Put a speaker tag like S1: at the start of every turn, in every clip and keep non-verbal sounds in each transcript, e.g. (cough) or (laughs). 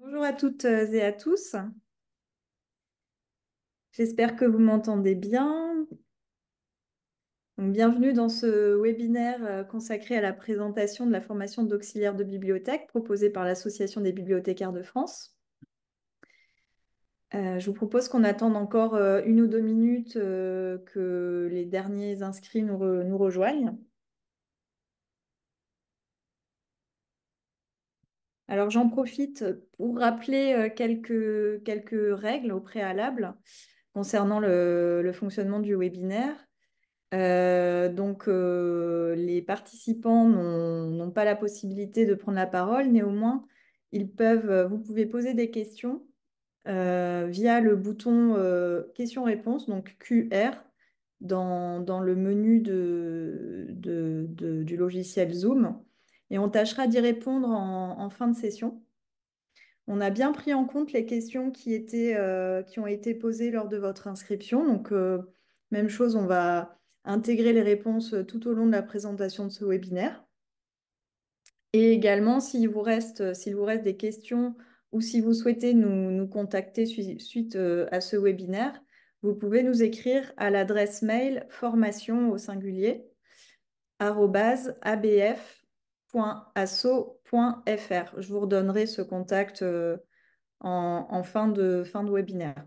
S1: Bonjour à toutes euh, et à tous. J'espère que vous m'entendez bien. bienvenue dans ce webinaire euh, consacré à la présentation de la formation d'auxiliaire de bibliothèque proposée par l'Association des bibliothécaires de France. Euh, je vous propose qu'on attende encore une ou deux minutes que les derniers inscrits nous rejoignent. Alors j'en profite pour rappeler euh, quelques, quelques règles au préalable concernant le, fonctionnement du webinaire. Euh, donc, euh, les participants n'ont pas la possibilité de prendre la parole. Néanmoins, ils peuvent, vous pouvez poser des questions via le bouton questions-réponses, donc QR, dans, le menu du logiciel Zoom et on tâchera d'y répondre en, fin de session. On a bien pris en compte les questions qui, étaient, euh, qui ont été posées lors de votre inscription. Donc, euh, même chose, on va intégrer les réponses euh, tout au long de la présentation de ce webinaire. Et également, s'il vous reste, s'il vous reste des questions ou si vous souhaitez nous, contacter suite à ce webinaire, vous pouvez nous écrire à l'adresse mail formation au singulier abf asso.fr. Je vous redonnerai ce contact euh, en, fin, de, fin de webinaire.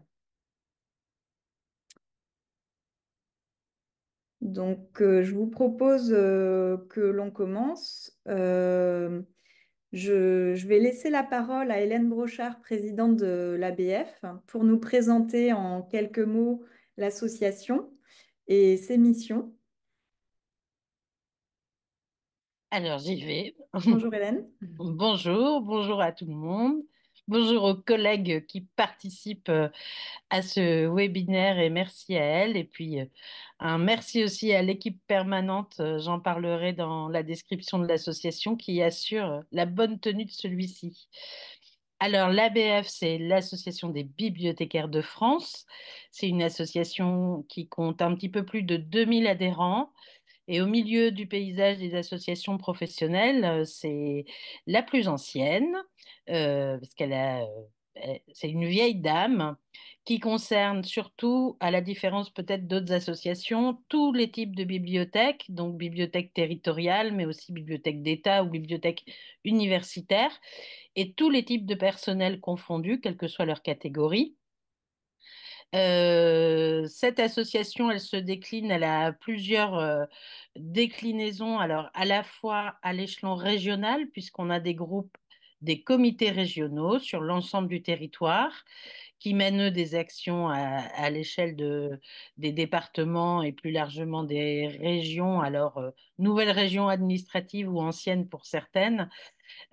S1: Donc, euh, je vous propose euh, que l'on commence. je, je, vais laisser la parole à Hélène Brochard, présidente de l'ABF, pour nous présenter en quelques mots l'association et ses missions.
S2: Alors j'y vais. Bonjour Hélène. (laughs) bonjour, bonjour à tout le monde. Bonjour aux collègues qui participent euh, à ce webinaire et merci à elle. Et puis euh, un merci aussi à l'équipe permanente, euh, j'en parlerai dans la description de l'association, qui assure la bonne tenue de celui-ci. Alors, l'ABF, c'est l'Association des bibliothécaires de France. C'est une association qui compte un petit peu plus de 2000 adhérents et au milieu du paysage des associations professionnelles, euh, c'est la plus ancienne, euh, parce qu'elle a euh, c'est une vieille dame qui concerne surtout, à la différence peut-être d'autres associations, tous les types de bibliothèques, donc bibliothèques territoriales, mais aussi bibliothèques d'État ou bibliothèques universitaires, et tous les types de personnel confondus, quelle que soit leur catégorie. Euh, cette association, elle se décline, elle a plusieurs euh, déclinaisons, alors à la fois à l'échelon régional, puisqu'on a des groupes, des comités régionaux sur l'ensemble du territoire qui mènent des actions à, l'échelle de, des départements et plus largement des régions, alors euh, nouvelles régions administratives ou anciennes pour certaines,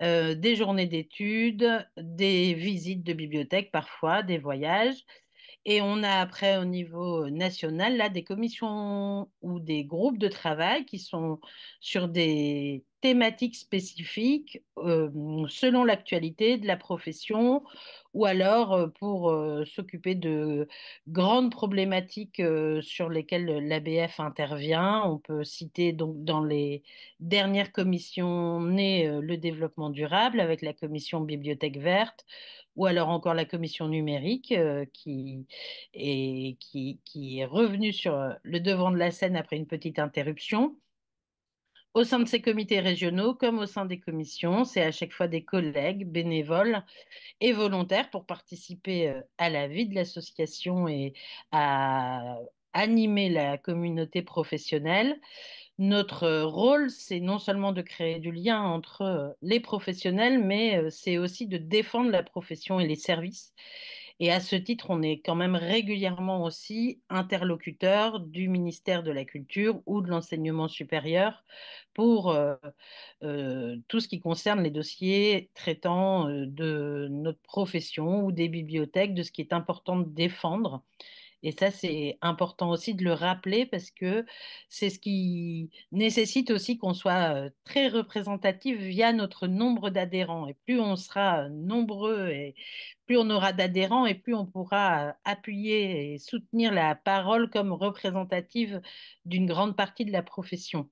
S2: des journées d'études, des visites de bibliothèques parfois, des voyages. Et on a après au niveau national, là, des commissions ou des groupes de travail qui sont sur des thématiques spécifiques selon l'actualité de la profession ou alors pour s'occuper de grandes problématiques sur lesquelles l'ABF intervient. On peut citer donc dans les dernières commissions nées le développement durable avec la commission bibliothèque verte, ou alors encore la commission numérique euh, qui, qui, qui est revenue sur euh, le devant de la scène après une petite interruption. Au sein de ces comités régionaux, comme au sein des commissions, c'est à chaque fois des collègues, bénévoles et volontaires pour participer euh, à la vie de l'association et à animer la communauté professionnelle notre rôle, c'est non seulement de créer du lien entre les professionnels, mais c'est aussi de défendre la profession et les services. Et à ce titre, on est quand même régulièrement aussi interlocuteur du ministère de la Culture ou de l'enseignement supérieur pour tout ce qui concerne les dossiers traitant de notre profession ou des bibliothèques, de ce qui est important de défendre et ça, c'est important aussi de le rappeler parce que c'est ce qui nécessite aussi qu'on soit très représentatif via notre nombre d'adhérents. Et plus on sera nombreux et plus on aura d'adhérents et plus on pourra appuyer et soutenir la parole comme représentative d'une grande partie de la profession.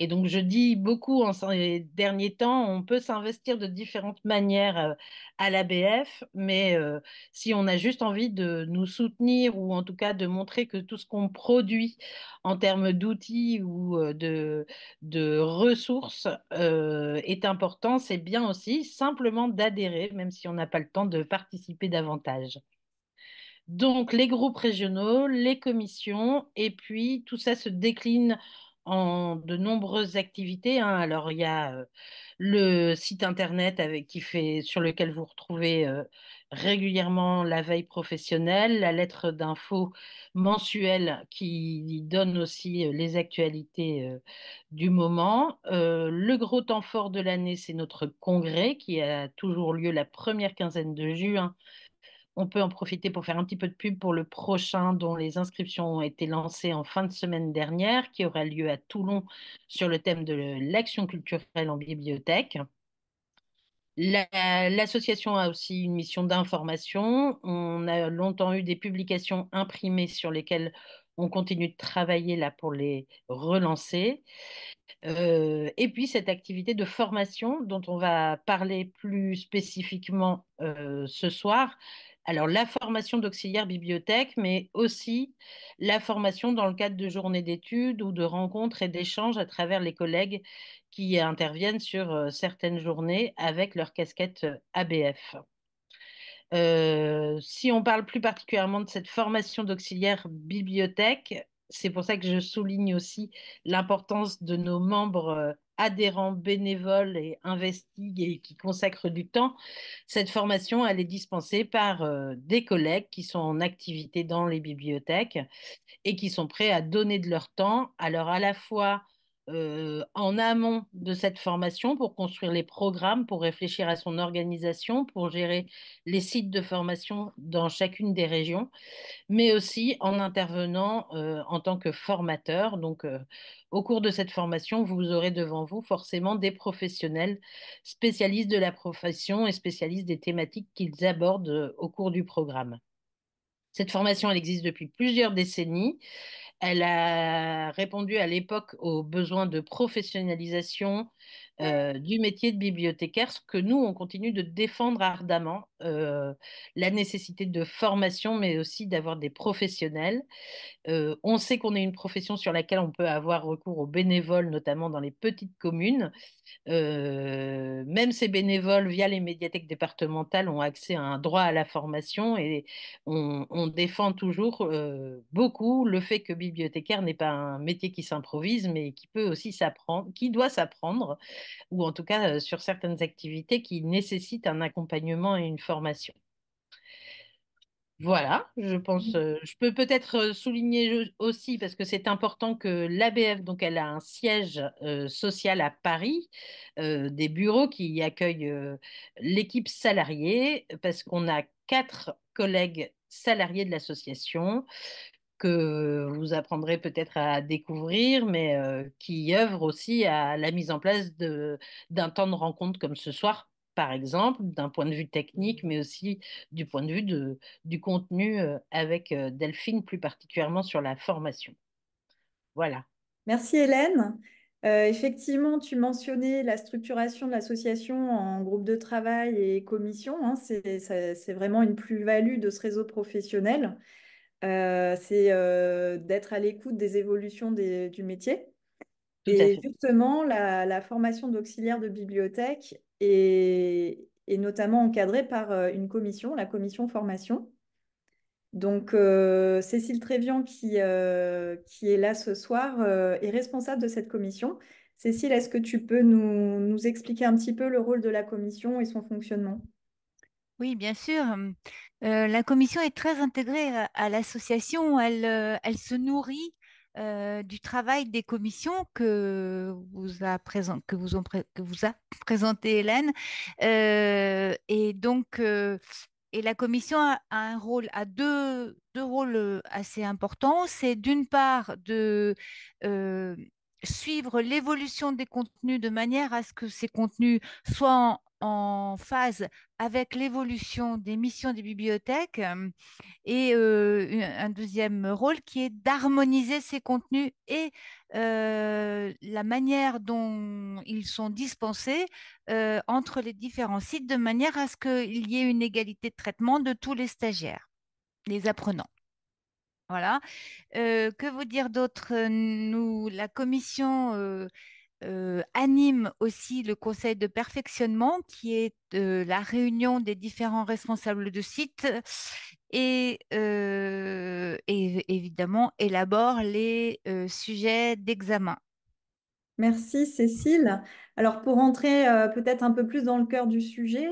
S2: Et donc, je dis beaucoup en ces derniers temps, on peut s'investir de différentes manières à l'ABF, mais si on a juste envie de nous soutenir ou en tout cas de montrer que tout ce qu'on produit en termes d'outils ou de, ressources est important, c'est bien aussi simplement d'adhérer, même si on n'a pas le temps de participer davantage. Donc les groupes régionaux, les commissions, et puis tout ça se décline en de nombreuses activités. Hein. Alors, il y a le site internet avec, qui fait, sur lequel vous retrouvez régulièrement la veille professionnelle, la lettre d'info mensuelle qui donne aussi les actualités du moment. le gros temps fort de l'année, c'est notre congrès qui a toujours lieu la première quinzaine de juin on peut en profiter pour faire un petit peu de pub pour le prochain dont les inscriptions ont été lancées en fin de semaine dernière, qui aura lieu à Toulon sur le thème de l'action culturelle en bibliothèque. L'association a aussi une mission d'information. On a longtemps eu des publications imprimées sur lesquelles on continue de travailler là pour les relancer. Euh, et puis cette activité de formation dont on va parler plus spécifiquement euh, ce soir, alors la formation d'auxiliaire bibliothèque, mais aussi la formation dans le cadre de journées d'études ou de rencontres et d'échanges à travers les collègues qui interviennent sur euh, certaines journées avec leur casquette euh, ABF. Euh, si on parle plus particulièrement de cette formation d'auxiliaire bibliothèque, c'est pour ça que je souligne aussi l'importance de nos membres adhérents bénévoles et investis et qui consacrent du temps. Cette formation, elle est dispensée par euh, des collègues qui sont en activité dans les bibliothèques et qui sont prêts à donner de leur temps. Alors à la fois euh, en amont de cette formation pour construire les programmes, pour réfléchir à son organisation, pour gérer les sites de formation dans chacune des régions, mais aussi en intervenant euh, en tant que formateur. Donc, euh, au cours de cette formation, vous aurez devant vous forcément des professionnels spécialistes de la profession et spécialistes des thématiques qu'ils abordent au cours du programme. Cette formation, elle existe depuis plusieurs décennies. Elle a répondu à l'époque aux besoins de professionnalisation euh, du métier de bibliothécaire, ce que nous, on continue de défendre ardemment euh, la nécessité de formation, mais aussi d'avoir des professionnels. Euh, on sait qu'on est une profession sur laquelle on peut avoir recours aux bénévoles, notamment dans les petites communes. Euh, même ces bénévoles, via les médiathèques départementales, ont accès à un droit à la formation et on, on défend toujours beaucoup le fait que bibliothécaire n'est pas un métier qui s'improvise, mais qui peut aussi s'apprendre, qui doit s'apprendre, ou en tout cas sur certaines activités qui nécessitent un accompagnement et une formation voilà, je pense, mmh. euh, je peux peut-être euh, souligner aussi, parce que c'est important que l'ABF, donc elle a un siège euh, social à Paris, des bureaux qui accueillent l'équipe salariée, parce qu'on a quatre collègues salariés de l'association que vous apprendrez peut-être à découvrir, mais qui œuvrent aussi à la mise en place d'un temps de rencontre comme ce soir par exemple, d'un point de vue technique, mmh. mais aussi du point de vue de, du contenu avec Delphine, plus particulièrement sur la formation. Voilà. Merci Hélène. effectivement, tu mentionnais la structuration de
S1: l'association en groupe de travail et commission. Hein, c'est vraiment une plus-value de ce réseau professionnel. c'est d'être à l'écoute des évolutions des, du métier. et justement, la, la formation d'auxiliaire de bibliothèque et, notamment encadré par euh, une commission, la commission formation. Donc, euh, Cécile Trévian, qui, euh, qui, est là ce soir, est responsable de cette commission. Cécile, est-ce que tu peux nous, nous, expliquer un petit peu le rôle de la commission et son fonctionnement
S3: Oui, bien sûr. la commission est très intégrée à, à l'association. Elle, elle, se nourrit euh, du travail des commissions que vous a, que vous a (laughs) présenté Hélène. Euh, et donc, euh, et la commission a, un rôle, a deux, deux rôles assez importants. C'est d'une part de suivre l'évolution des contenus de manière à ce que ces contenus soient en phase avec l'évolution des missions des bibliothèques euh, et euh, un deuxième rôle qui est d'harmoniser ces contenus et euh, la manière dont ils sont dispensés entre les différents sites de manière à ce qu'il y ait une égalité de traitement de tous les stagiaires, les apprenants. Voilà. que vous dire d'autre Nous, la commission euh, anime aussi le conseil de perfectionnement qui est euh, la réunion des différents responsables de site et, et euh, évidemment élabore les sujets d'examen. Merci Cécile. Alors pour entrer peut-être
S1: un peu plus dans le cœur du sujet,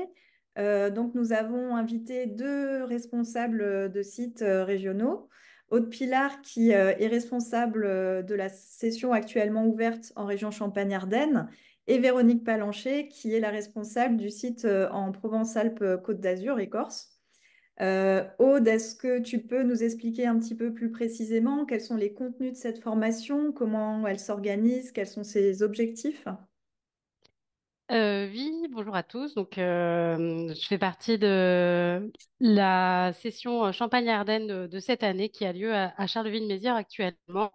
S1: donc nous avons invité deux responsables de sites régionaux Aude Pilar, qui euh, est responsable euh, de la session actuellement ouverte en région Champagne-Ardenne, et Véronique Palancher, qui est la responsable du site euh, en Provence-Alpes-Côte d'Azur et Corse. Aude, est-ce que tu peux nous expliquer un petit peu plus précisément quels sont les contenus de cette formation, comment elle s'organise, quels sont ses objectifs
S4: euh, oui, bonjour à tous. Donc, euh, je fais partie de la session Champagne-Ardenne de, cette année qui a lieu à, Charleville-Mézières actuellement.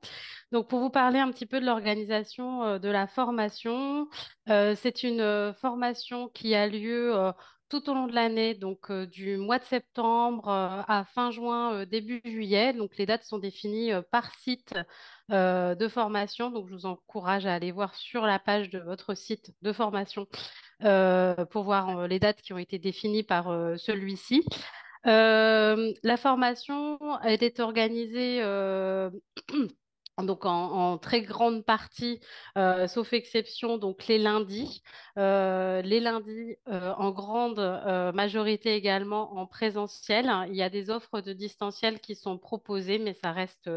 S4: Donc, pour vous parler un petit peu de l'organisation euh, de la formation, c'est une formation qui a lieu tout au long de l'année, donc du mois de septembre à fin juin, début juillet. Donc les dates sont définies par site de formation. Donc je vous encourage à aller voir sur la page de votre site de formation pour voir les dates qui ont été définies par celui-ci. la formation a été organisée donc en, très grande partie, euh, sauf exception, donc les lundis, euh, les lundis euh, en grande majorité également en présentiel. Il y a des offres de distanciel qui sont proposées, mais ça reste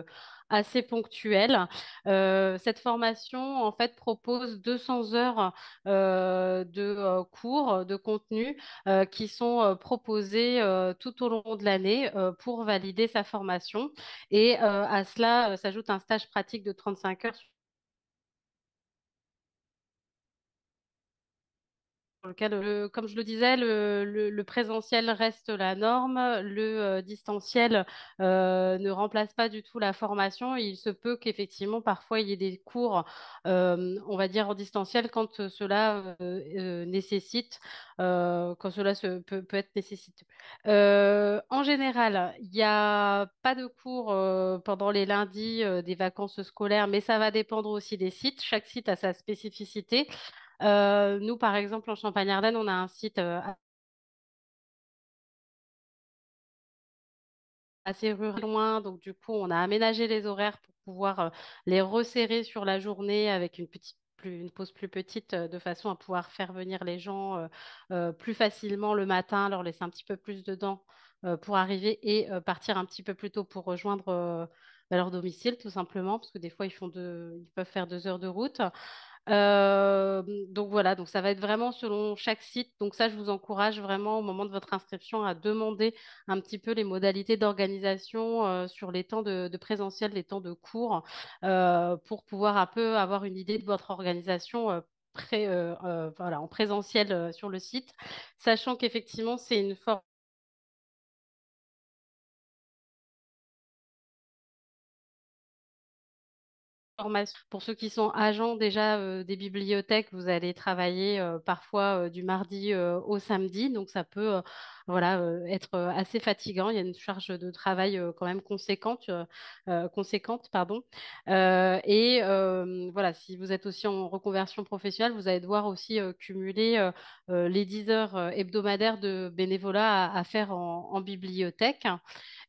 S4: assez ponctuelle. Euh, cette formation, en fait, propose 200 heures euh, de euh, cours, de contenu qui sont proposés tout au long de l'année pour valider sa formation. Et à cela s'ajoute un stage pratique de 35 heures comme je le disais, le, présentiel reste la norme, le euh, distanciel euh, ne remplace pas du tout la formation. Il se peut qu'effectivement, parfois, il y ait des cours, euh, on va dire, en distanciel quand cela nécessite, quand cela peut, peut, être nécessité. en général, il n'y a pas de cours pendant les lundis des vacances scolaires, mais ça va dépendre aussi des sites. Chaque site a sa spécificité. Euh, nous, par exemple, en Champagne-Ardenne, on a un site euh, assez rural loin, donc du coup, on a aménagé les horaires pour pouvoir euh, les resserrer sur la journée avec une petite une pause plus petite de façon à pouvoir faire venir les gens plus facilement le matin, leur laisser un petit peu plus dedans pour arriver et partir un petit peu plus tôt pour rejoindre bah, leur domicile tout simplement parce que des fois ils ils peuvent faire deux heures de route euh, donc voilà, donc ça va être vraiment selon chaque site. Donc ça, je vous encourage vraiment au moment de votre inscription à demander un petit peu les modalités d'organisation euh, sur les temps de, présentiel, les temps de cours, euh, pour pouvoir un peu avoir une idée de votre organisation. voilà, en présentiel
S3: sur le site, sachant qu'effectivement c'est une forme
S4: Pour ceux qui sont agents déjà euh, des bibliothèques, vous allez travailler euh, parfois euh, du mardi au samedi, donc ça peut voilà, être assez fatigant. Il y a une charge de travail quand même conséquente, conséquente pardon. et voilà, si vous êtes aussi en reconversion professionnelle, vous allez devoir aussi cumuler les 10 heures hebdomadaires de bénévolat à, faire en bibliothèque.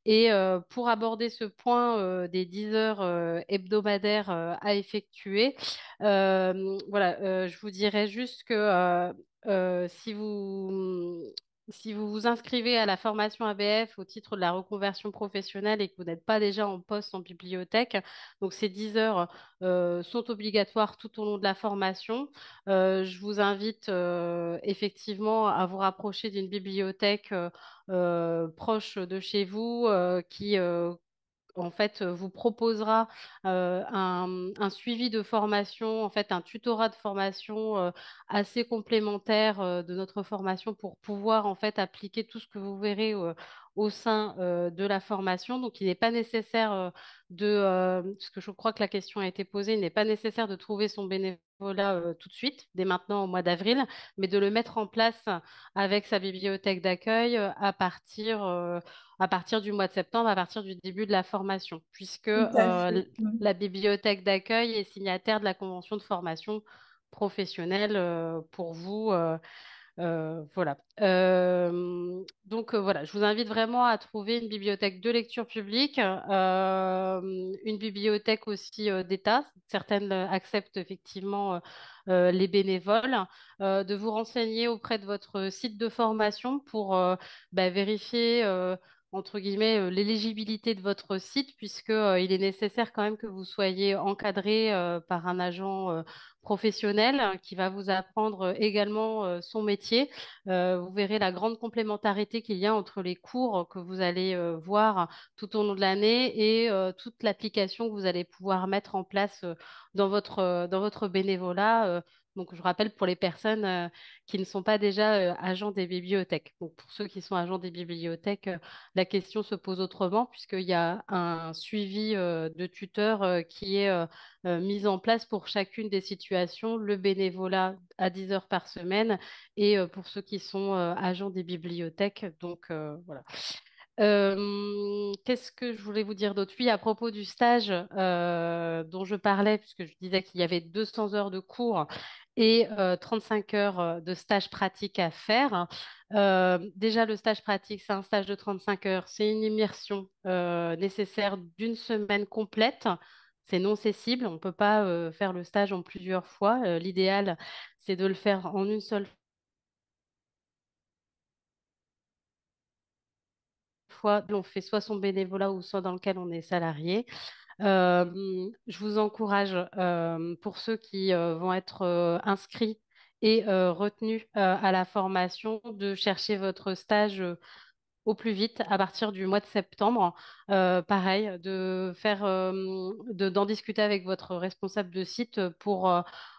S4: Et euh, pour aborder ce point euh, des 10 heures euh, hebdomadaires à effectuer, voilà, je vous dirais juste que si vous si vous vous inscrivez à la formation ABF au titre de la reconversion professionnelle et que vous n'êtes pas déjà en poste en bibliothèque, donc ces 10 heures euh, sont obligatoires tout au long de la formation. Euh, je vous invite euh, effectivement à vous rapprocher d'une bibliothèque proche de chez vous qui en fait, vous proposera un, suivi de formation, en fait, un tutorat de formation assez complémentaire de notre formation pour pouvoir en fait appliquer tout ce que vous verrez au sein de la formation. Donc, il n'est pas nécessaire de, que je crois que la question a été posée, il n'est pas nécessaire de trouver son bénéfice là euh, tout de suite, dès maintenant au mois d'avril, mais de le mettre en place avec sa bibliothèque d'accueil euh, à partir, euh, à partir du mois de septembre, à partir du début de la formation, puisque la bibliothèque d'accueil est signataire de la convention de formation professionnelle pour vous euh, voilà. Euh, donc euh, voilà, je vous invite vraiment à trouver une bibliothèque de lecture publique, une bibliothèque aussi d'État. Certaines acceptent effectivement les bénévoles, de vous renseigner auprès de votre site de formation pour bah, vérifier entre guillemets, euh, l'éligibilité de votre site, puisqu'il euh, est nécessaire quand même que vous soyez encadré euh, par un agent professionnel hein, qui va vous apprendre également son métier. vous verrez la grande complémentarité qu'il y a entre les cours que vous allez voir tout au long de l'année et toute l'application que vous allez pouvoir mettre en place dans votre, dans votre bénévolat donc, je rappelle pour les personnes euh, qui ne sont pas déjà euh, agents des bibliothèques. Donc, pour ceux qui sont agents des bibliothèques, euh, la question se pose autrement puisqu'il y a un suivi de tuteurs qui est mis en place pour chacune des situations, le bénévolat à 10 heures par semaine et pour ceux qui sont agents des bibliothèques. Donc, voilà. Qu'est-ce que je voulais vous dire d'autre Oui, à propos du stage dont je parlais, puisque je disais qu'il y avait 200 heures de cours et 35 heures de stage pratique à faire. déjà, le stage pratique, c'est un stage de 35 heures, c'est une immersion nécessaire d'une semaine complète. C'est non cessible, on ne peut pas faire le stage en plusieurs fois. L'idéal, c'est de le faire en une seule fois. soit on fait soit son bénévolat ou soit dans lequel on est salarié. Mmh je vous encourage, pour ceux qui vont être inscrits et retenus à la formation, de chercher votre stage au plus vite à partir du mois de septembre. Euh, pareil, de faire, euh, d'en discuter avec votre responsable de site pour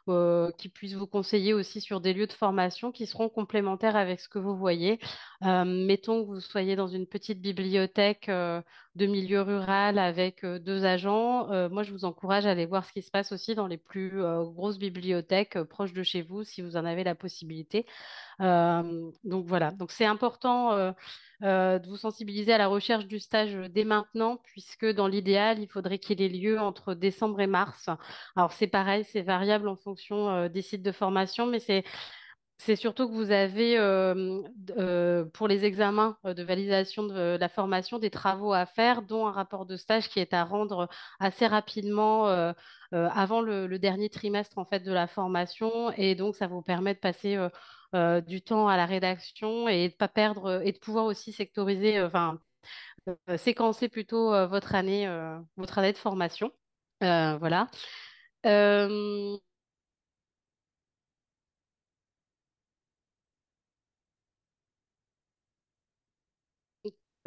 S4: euh, qu'il puisse vous conseiller aussi sur des lieux de formation qui seront complémentaires avec ce que vous voyez. mettons que vous soyez dans une petite bibliothèque de milieu rural avec euh, deux agents. Euh, moi, je vous encourage à aller voir ce qui se passe aussi dans les plus euh, grosses bibliothèques proches de chez vous, si vous en avez la possibilité. donc voilà, donc c'est important de vous sensibiliser à la recherche du stage dès maintenant, puisque dans l'idéal, il faudrait qu'il ait lieu entre décembre et mars. Alors c'est pareil, c'est variable en fonction des sites de formation, mais c'est c'est surtout que vous avez, euh, euh, pour les examens euh, de validation de la formation, des travaux à faire, dont un rapport de stage qui est à rendre assez rapidement avant le, dernier trimestre en fait, de la formation. Et donc, ça vous permet de passer du temps à la rédaction et de pas perdre et de pouvoir aussi sectoriser, enfin, séquencer plutôt votre, année, votre année de formation. voilà.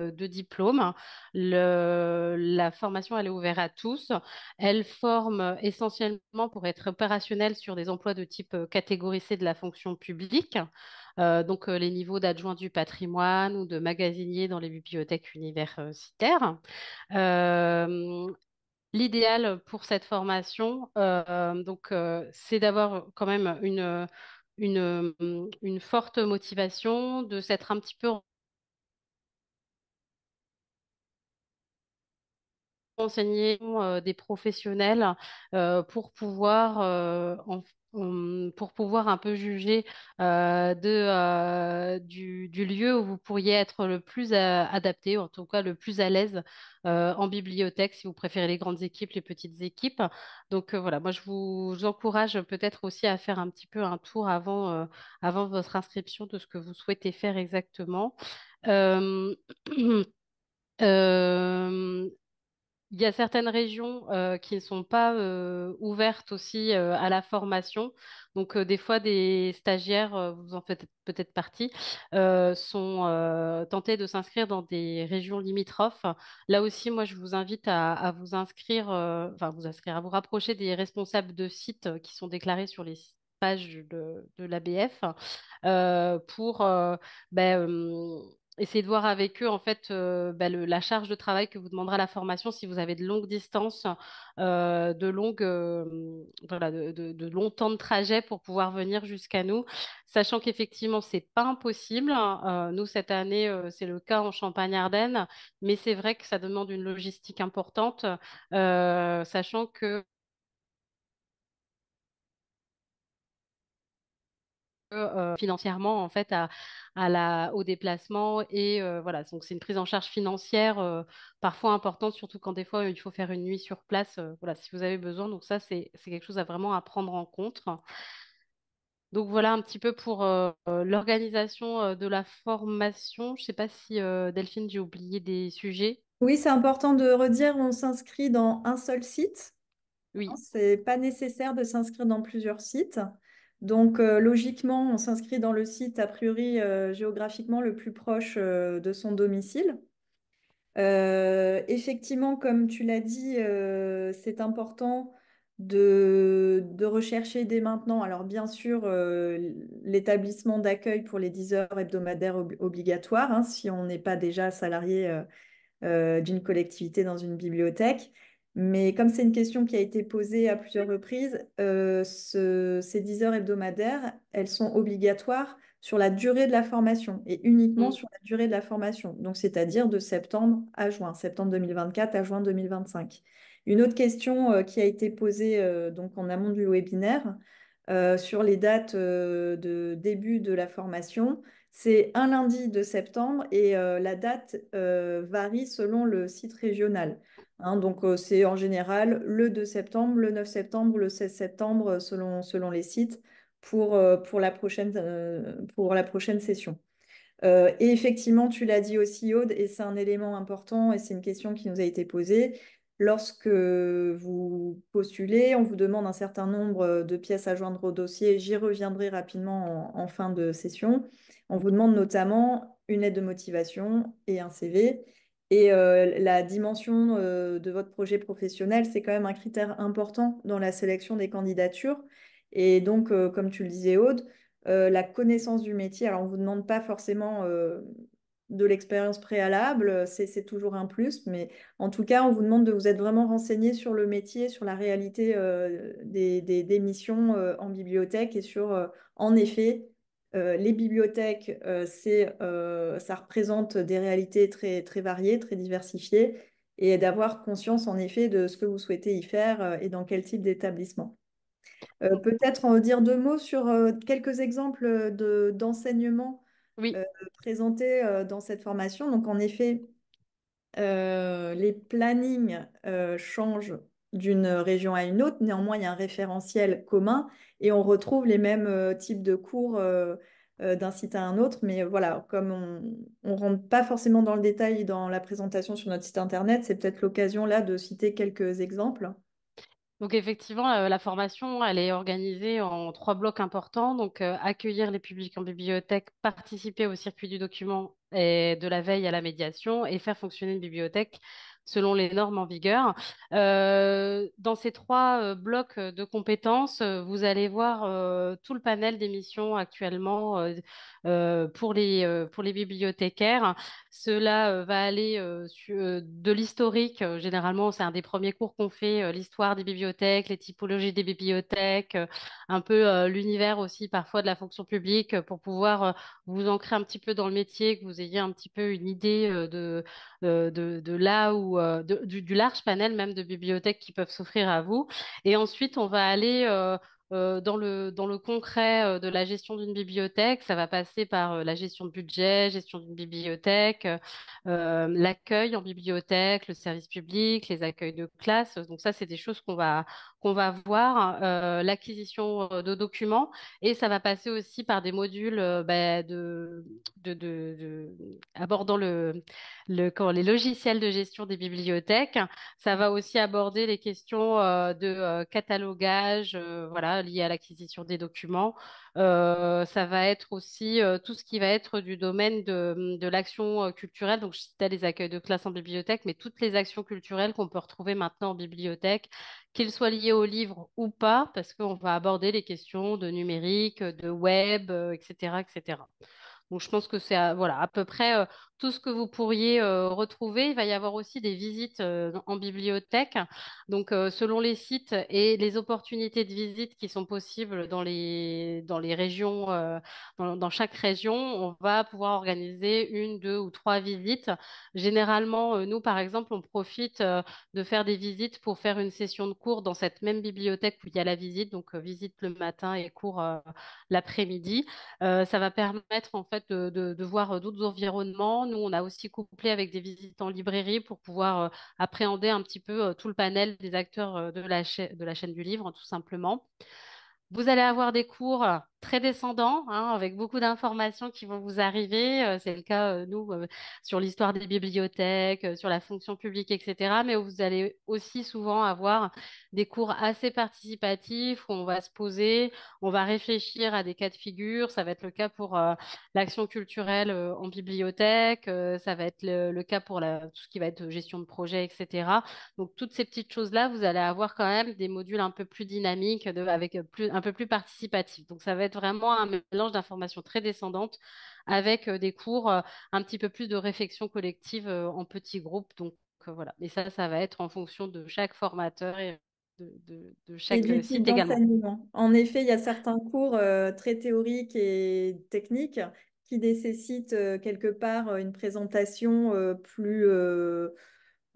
S4: Euh, de diplôme. la formation, elle est ouverte à tous. Elle forme euh, essentiellement pour être opérationnelle sur des emplois de type euh, catégorisé de la fonction publique, donc les niveaux d'adjoint du patrimoine ou de magasinier dans les bibliothèques universitaires. L'idéal pour cette formation, donc, c'est d'avoir quand même une, une, une forte motivation, de s'être un petit peu enseigner euh, des professionnels euh, pour pouvoir euh, pour pouvoir un peu juger de, du, lieu où vous pourriez être le plus adapté, ou en tout cas le plus à l'aise en bibliothèque, si vous préférez les grandes équipes, les petites équipes. Donc voilà, moi je vous, encourage peut-être aussi à faire un petit peu un tour avant, avant votre inscription de ce que vous souhaitez faire exactement. (clears throat) Il y a certaines régions euh, qui ne sont pas euh, ouvertes aussi euh, à la formation. Donc, des fois, des stagiaires, vous en faites peut-être partie, sont tentés de s'inscrire dans des régions limitrophes. Là aussi, moi, je vous invite à, vous inscrire, enfin, vous inscrire, à vous rapprocher des responsables de sites qui sont déclarés sur les pages de, l'ABF pour ben, Essayer de voir avec eux en fait euh, bah, la charge de travail que vous demandera la formation si vous avez de longues distances, euh, de longues, euh, voilà, de, de, longs temps de trajet pour pouvoir venir jusqu'à nous, sachant qu'effectivement c'est pas impossible. Hein, nous cette année c'est le cas en Champagne-Ardenne, mais c'est vrai que ça demande une logistique importante, sachant que Euh, financièrement en fait à, la, au déplacement et euh, voilà donc c'est une prise en charge financière euh, parfois importante surtout quand des fois il faut faire une nuit sur place voilà si vous avez besoin donc ça c'est quelque chose à vraiment à prendre en compte donc voilà un petit peu pour l'organisation de la formation je sais pas si Delphine j'ai oublié des sujets
S1: oui c'est important de redire on s'inscrit dans un seul site oui. Hein, c'est pas nécessaire de s'inscrire dans plusieurs sites. Donc, euh, logiquement, on s'inscrit dans le site, a priori, euh, géographiquement le plus proche euh, de son domicile. effectivement, comme tu l'as dit, c'est important de, rechercher dès maintenant, alors bien sûr, l'établissement d'accueil pour les 10 heures hebdomadaires obligatoires, hein, si on n'est pas déjà salarié d'une collectivité dans une bibliothèque, mais comme c'est une question qui a été posée à plusieurs reprises, euh, ces 10 heures hebdomadaires, elles sont obligatoires sur la durée de la formation et uniquement sur la durée de la formation, donc c'est-à-dire de septembre à juin, septembre 2024 à juin 2025. Une autre question euh, qui a été posée euh, donc en amont du webinaire sur les dates de début de la formation, c'est un lundi de septembre et la date varie selon le site régional. Hein, donc, euh, c'est en général le 2 septembre, le 9 septembre, le 16 septembre, euh, selon, les sites, pour, euh, la, prochaine, session. et effectivement, tu l'as dit aussi, Aude, et c'est un élément important, et c'est une question qui nous a été posée. Lorsque vous postulez, on vous demande un certain nombre de pièces à joindre au dossier. J'y reviendrai rapidement en, fin de session. On vous demande notamment une lettre de motivation et un CV. Et euh, la dimension euh, de votre projet professionnel, c'est quand même un critère important dans la sélection des candidatures. Et donc, euh, comme tu le disais, Aude, la connaissance du métier, alors on ne vous demande pas forcément de l'expérience préalable, c'est toujours un plus, mais en tout cas, on vous demande de vous être vraiment renseigné sur le métier, sur la réalité des, missions en bibliothèque et sur, en effet, euh, les bibliothèques, euh, euh, ça représente des réalités très, très variées, très diversifiées, et d'avoir conscience en effet de ce que vous souhaitez y faire et dans quel type d'établissement. Peut-être en dire deux mots sur quelques exemples d'enseignement présentés dans cette formation. Donc en effet, les plannings changent d'une région à une autre. Néanmoins, il y a un référentiel commun et on retrouve les mêmes euh, types de cours euh, euh, d'un site à un autre. Mais voilà, comme on ne rentre pas forcément dans le détail dans la présentation sur notre site internet, c'est peut-être l'occasion là de citer quelques exemples.
S4: Donc effectivement, la formation, elle est organisée en trois blocs importants. Donc accueillir les publics en bibliothèque, participer au circuit du document et de la veille à la médiation et faire fonctionner une bibliothèque selon les normes en vigueur. Euh, dans ces trois euh, blocs euh, de compétences, vous allez voir tout le panel des missions actuellement pour, les, pour les bibliothécaires. Cela va aller de l'historique. Généralement, c'est un des premiers cours qu'on fait, l'histoire des bibliothèques, les typologies des bibliothèques, un peu l'univers aussi parfois de la fonction publique pour pouvoir vous ancrer un petit peu dans le métier, que vous ayez un petit peu une idée de, de, de là où euh, du, large panel même de bibliothèques qui peuvent s'offrir à vous. Et ensuite, on va aller euh, dans, le, dans le concret de la gestion d'une bibliothèque, ça va passer par la gestion de budget, gestion d'une bibliothèque, l'accueil en bibliothèque, le service public, les accueils de classe. Donc ça, c'est des choses qu'on va, qu'on va voir, l'acquisition de documents. Et ça va passer aussi par des modules bah, de, de, de, abordant le, les logiciels de gestion des bibliothèques. Ça va aussi aborder les questions de catalogage, voilà lié liées à l'acquisition des documents. Euh, ça va être aussi euh, tout ce qui va être du domaine de, mm, de l'action euh, culturelle. Donc, je citais les accueils de classe en bibliothèque, mais toutes les actions culturelles qu'on peut retrouver maintenant en bibliothèque, qu'elles soient liées au livre ou pas, parce qu'on va aborder les questions de numérique, de web, etc., etc. Donc, je pense que c'est voilà, à peu près tout ce que vous pourriez euh, retrouver. Il va y avoir aussi des visites euh, en bibliothèque. Donc, euh, selon les sites et les opportunités de visite qui sont possibles dans les, dans les régions, dans, chaque région, on va pouvoir organiser une, deux ou trois visites. Généralement, nous, par exemple, on profite de faire des visites pour faire une session de cours dans cette même bibliothèque où il y a la visite. Donc, visite le matin et cours l'après-midi. ça va permettre, en fait, de voir d'autres environnements nous, on a aussi couplé avec des visites en librairie pour pouvoir euh, appréhender un petit peu euh, tout le panel des acteurs euh, de la chaîne du livre, hein, tout simplement. Vous allez avoir des cours très descendant, hein, avec beaucoup d'informations qui vont vous arriver. Euh, c'est le cas, euh, nous, euh, sur l'histoire des bibliothèques, sur la fonction publique, etc. Mais vous allez aussi souvent avoir des cours assez participatifs où on va se poser, on va réfléchir à des cas de figure. Ça va être le cas pour l'action culturelle en bibliothèque, ça va être le, cas pour la, tout ce qui va être gestion de projet, etc. Donc toutes ces petites choses-là, vous allez avoir quand même des modules un peu plus dynamiques, avec plus, un peu plus participatifs. Donc ça va être vraiment un mélange d'informations très descendantes avec euh, des cours euh, un petit peu plus de réflexion collective euh, en petits groupes. Donc voilà. et ça, ça va être en fonction de chaque formateur et de, chaque site également.
S1: En effet, il y a certains cours très théoriques et techniques qui nécessitent quelque part une présentation plus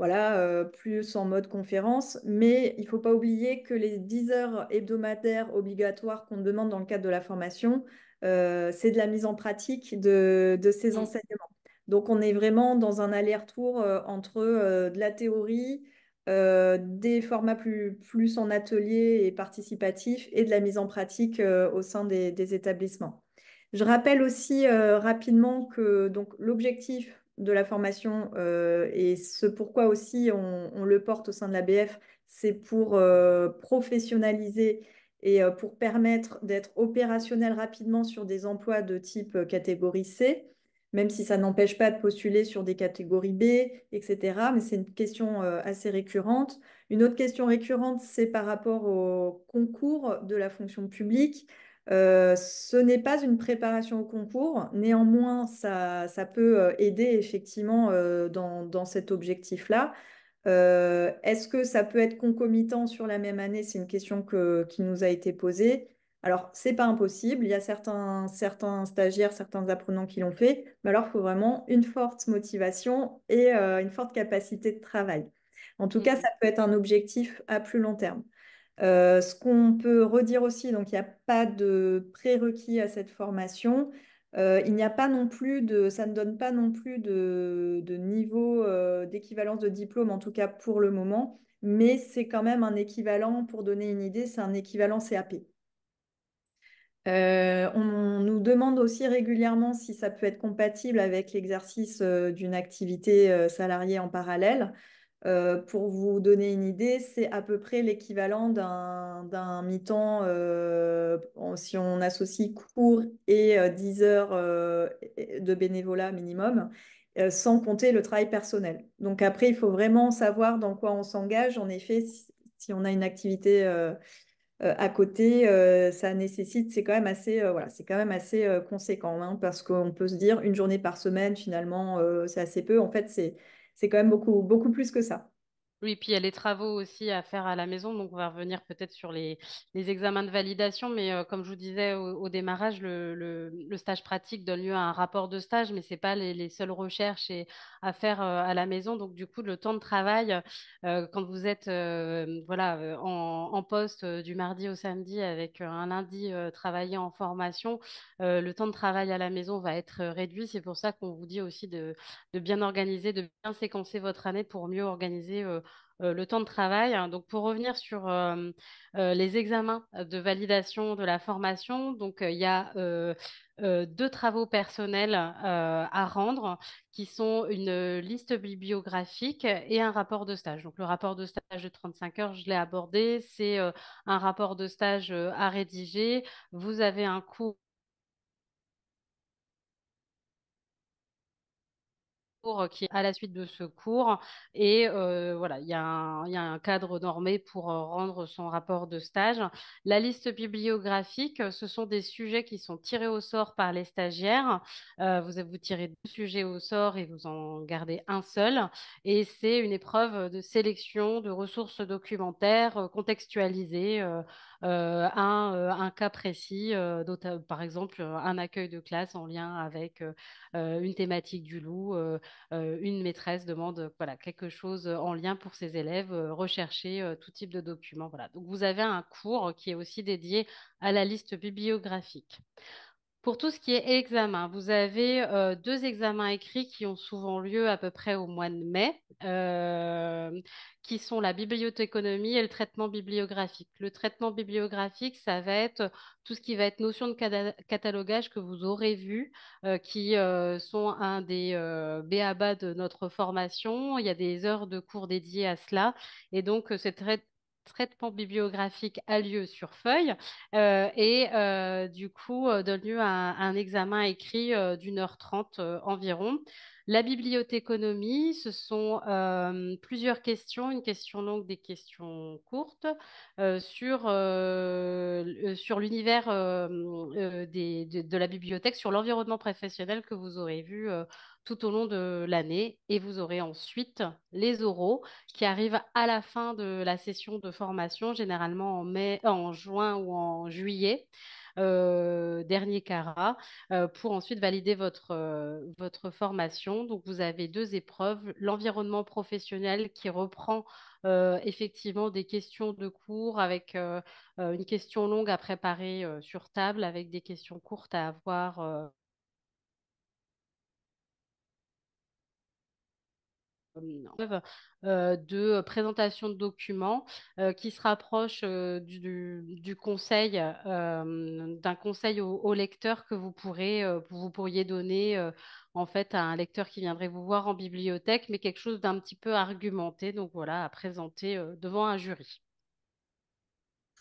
S1: voilà, euh, plus en mode conférence. Mais il ne faut pas oublier que les 10 heures hebdomadaires obligatoires qu'on demande dans le cadre de la formation, euh, c'est de la mise en pratique de, ces enseignements. Donc on est vraiment dans un aller-retour euh, entre de la théorie, des formats plus, en atelier et participatif et de la mise en pratique au sein des, des, établissements. Je rappelle aussi rapidement que l'objectif de la formation euh, et ce pourquoi aussi on, le porte au sein de l'ABF, c'est pour euh, professionnaliser et euh, pour permettre d'être opérationnel rapidement sur des emplois de type catégorie C, même si ça n'empêche pas de postuler sur des catégories B, etc. Mais c'est une question assez récurrente. Une autre question récurrente, c'est par rapport au concours de la fonction publique. Euh, ce n'est pas une préparation au concours, néanmoins, ça, peut euh, aider effectivement euh, dans, cet objectif-là. Est-ce que ça peut être concomitant sur la même année C'est une question qui nous a été posée. Alors, c'est pas impossible. Il y a certains, stagiaires, certains apprenants qui l'ont fait. Mais alors, il faut vraiment une forte motivation et une forte capacité de travail. En tout mmh cas, ça peut être un objectif à plus long terme. Euh, ce qu'on peut redire aussi, donc il n'y a pas de prérequis à cette formation. Euh, il n'y a pas non plus de, ça ne donne pas non plus de, niveau euh, d'équivalence de diplôme, en tout cas pour le moment, mais c'est quand même un équivalent, pour donner une idée, c'est un équivalent CAP. on, nous demande aussi régulièrement si ça peut être compatible avec l'exercice d'une activité salariée en parallèle. Euh, pour vous donner une idée, c'est à peu près l'équivalent d'un mi-temps euh, si on associe cours et 10 euh, heures de bénévolat minimum, sans compter le travail personnel. Donc après, il faut vraiment savoir dans quoi on s'engage. En effet, si, on a une activité à côté, ça nécessite, c'est quand même assez, voilà, c'est quand même assez conséquent, hein, parce qu'on peut se dire une journée par semaine, finalement, c'est assez peu. En fait, c'est c'est quand même beaucoup, beaucoup plus que ça.
S4: Oui, puis il y a les travaux aussi à faire à la maison, donc on va revenir peut-être sur les, examens de validation, mais euh, comme je vous disais au, démarrage, le, le, stage pratique donne lieu à un rapport de stage, mais ce n'est pas les, les, seules recherches et, à faire euh, à la maison, donc du coup le temps de travail, euh, quand vous êtes voilà, en, poste du mardi au samedi avec un lundi travaillé en formation, le temps de travail à la maison va être réduit, c'est pour ça qu'on vous dit aussi de, de, bien organiser, de bien séquencer votre année pour mieux organiser euh, le temps de travail. Hein. Donc, pour revenir sur euh, euh, les examens de validation de la formation, donc il y a deux travaux personnels à rendre qui sont une liste bibliographique et un rapport de stage. Donc, le rapport de stage de 35 heures, je l'ai abordé, c'est un rapport de stage à rédiger. Vous avez un cours Euh, qui est à la suite de ce cours. Et euh, voilà, il y, y, a un cadre normé pour euh, rendre son rapport de stage. La liste bibliographique, ce sont des sujets qui sont tirés au sort par les stagiaires. vous, vous tirez deux sujets au sort et vous en gardez un seul. Et c'est une épreuve de sélection de ressources documentaires contextualisées un, cas précis, par exemple un accueil de classe en lien avec une thématique du loup, une maîtresse demande voilà, quelque chose en lien pour ses élèves, rechercher tout type de documents. Voilà. Donc vous avez un cours qui est aussi dédié à la liste bibliographique. Pour tout ce qui est examen, vous avez euh, deux examens écrits qui ont souvent lieu à peu près au mois de mai, euh, qui sont la bibliothéconomie et le traitement bibliographique. Le traitement bibliographique, ça va être tout ce qui va être notion de catalogage que vous aurez vu, euh, qui sont un des béabas de notre formation. Il y a des heures de cours dédiées à cela. Et donc, c'est très traitement bibliographique a lieu sur feuille euh, et euh, du coup euh, donne lieu à un, à un examen écrit d'une heure trente environ. La bibliothéconomie, ce sont euh, plusieurs questions, une question longue, des questions courtes, euh, euh, sur, l'univers de, de, la bibliothèque, sur l'environnement professionnel que vous aurez vu tout au long de l'année. Et vous aurez ensuite les oraux qui arrivent à la fin de la session de formation, généralement en, mai, en juin ou en juillet. Euh, dernier carat euh, pour ensuite valider votre, euh, votre formation. Donc, vous avez deux épreuves, l'environnement professionnel qui reprend effectivement des questions de cours avec une question longue à préparer sur table, avec des questions courtes à avoir Euh, de présentation de documents euh, qui se rapproche euh, du, conseil d'un conseil au, lecteur que vous vous pourriez donner en fait à un lecteur qui viendrait vous voir en bibliothèque mais quelque chose d'un petit peu argumenté donc voilà à présenter devant un jury.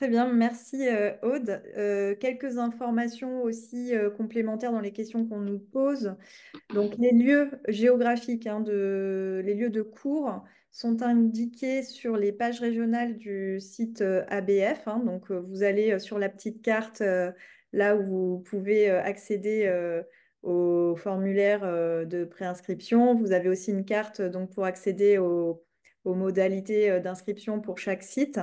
S1: Très bien, merci euh, Aude. Euh, quelques informations aussi euh, complémentaires dans les questions qu'on nous pose. Donc les lieux géographiques, hein, de, les lieux de cours sont indiqués sur les pages régionales du site ABF. Hein. donc vous allez sur la petite carte là où vous pouvez accéder au formulaire de préinscription. Vous avez aussi une carte donc pour accéder aux modalités d'inscription pour chaque site.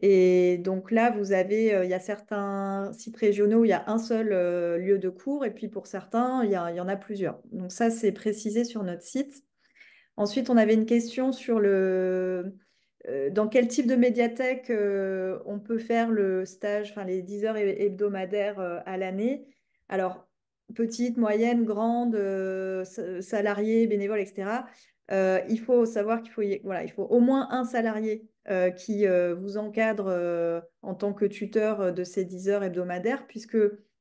S1: Et donc là, vous avez, euh, il y a certains sites régionaux où il y a un seul euh, lieu de cours, et puis pour certains, il y, en a plusieurs. Donc ça, c'est précisé sur notre site. Ensuite, on avait une question sur le, euh, dans quel type de médiathèque on peut faire le stage, enfin les 10 heures hebdomadaires à l'année. Alors, petite, moyenne, grande, salarié, bénévole, etc. il faut savoir qu'il faut, voilà, il faut au moins un salarié euh, qui euh, vous encadre euh, en tant que tuteur de ces 10 heures hebdomadaires, puisque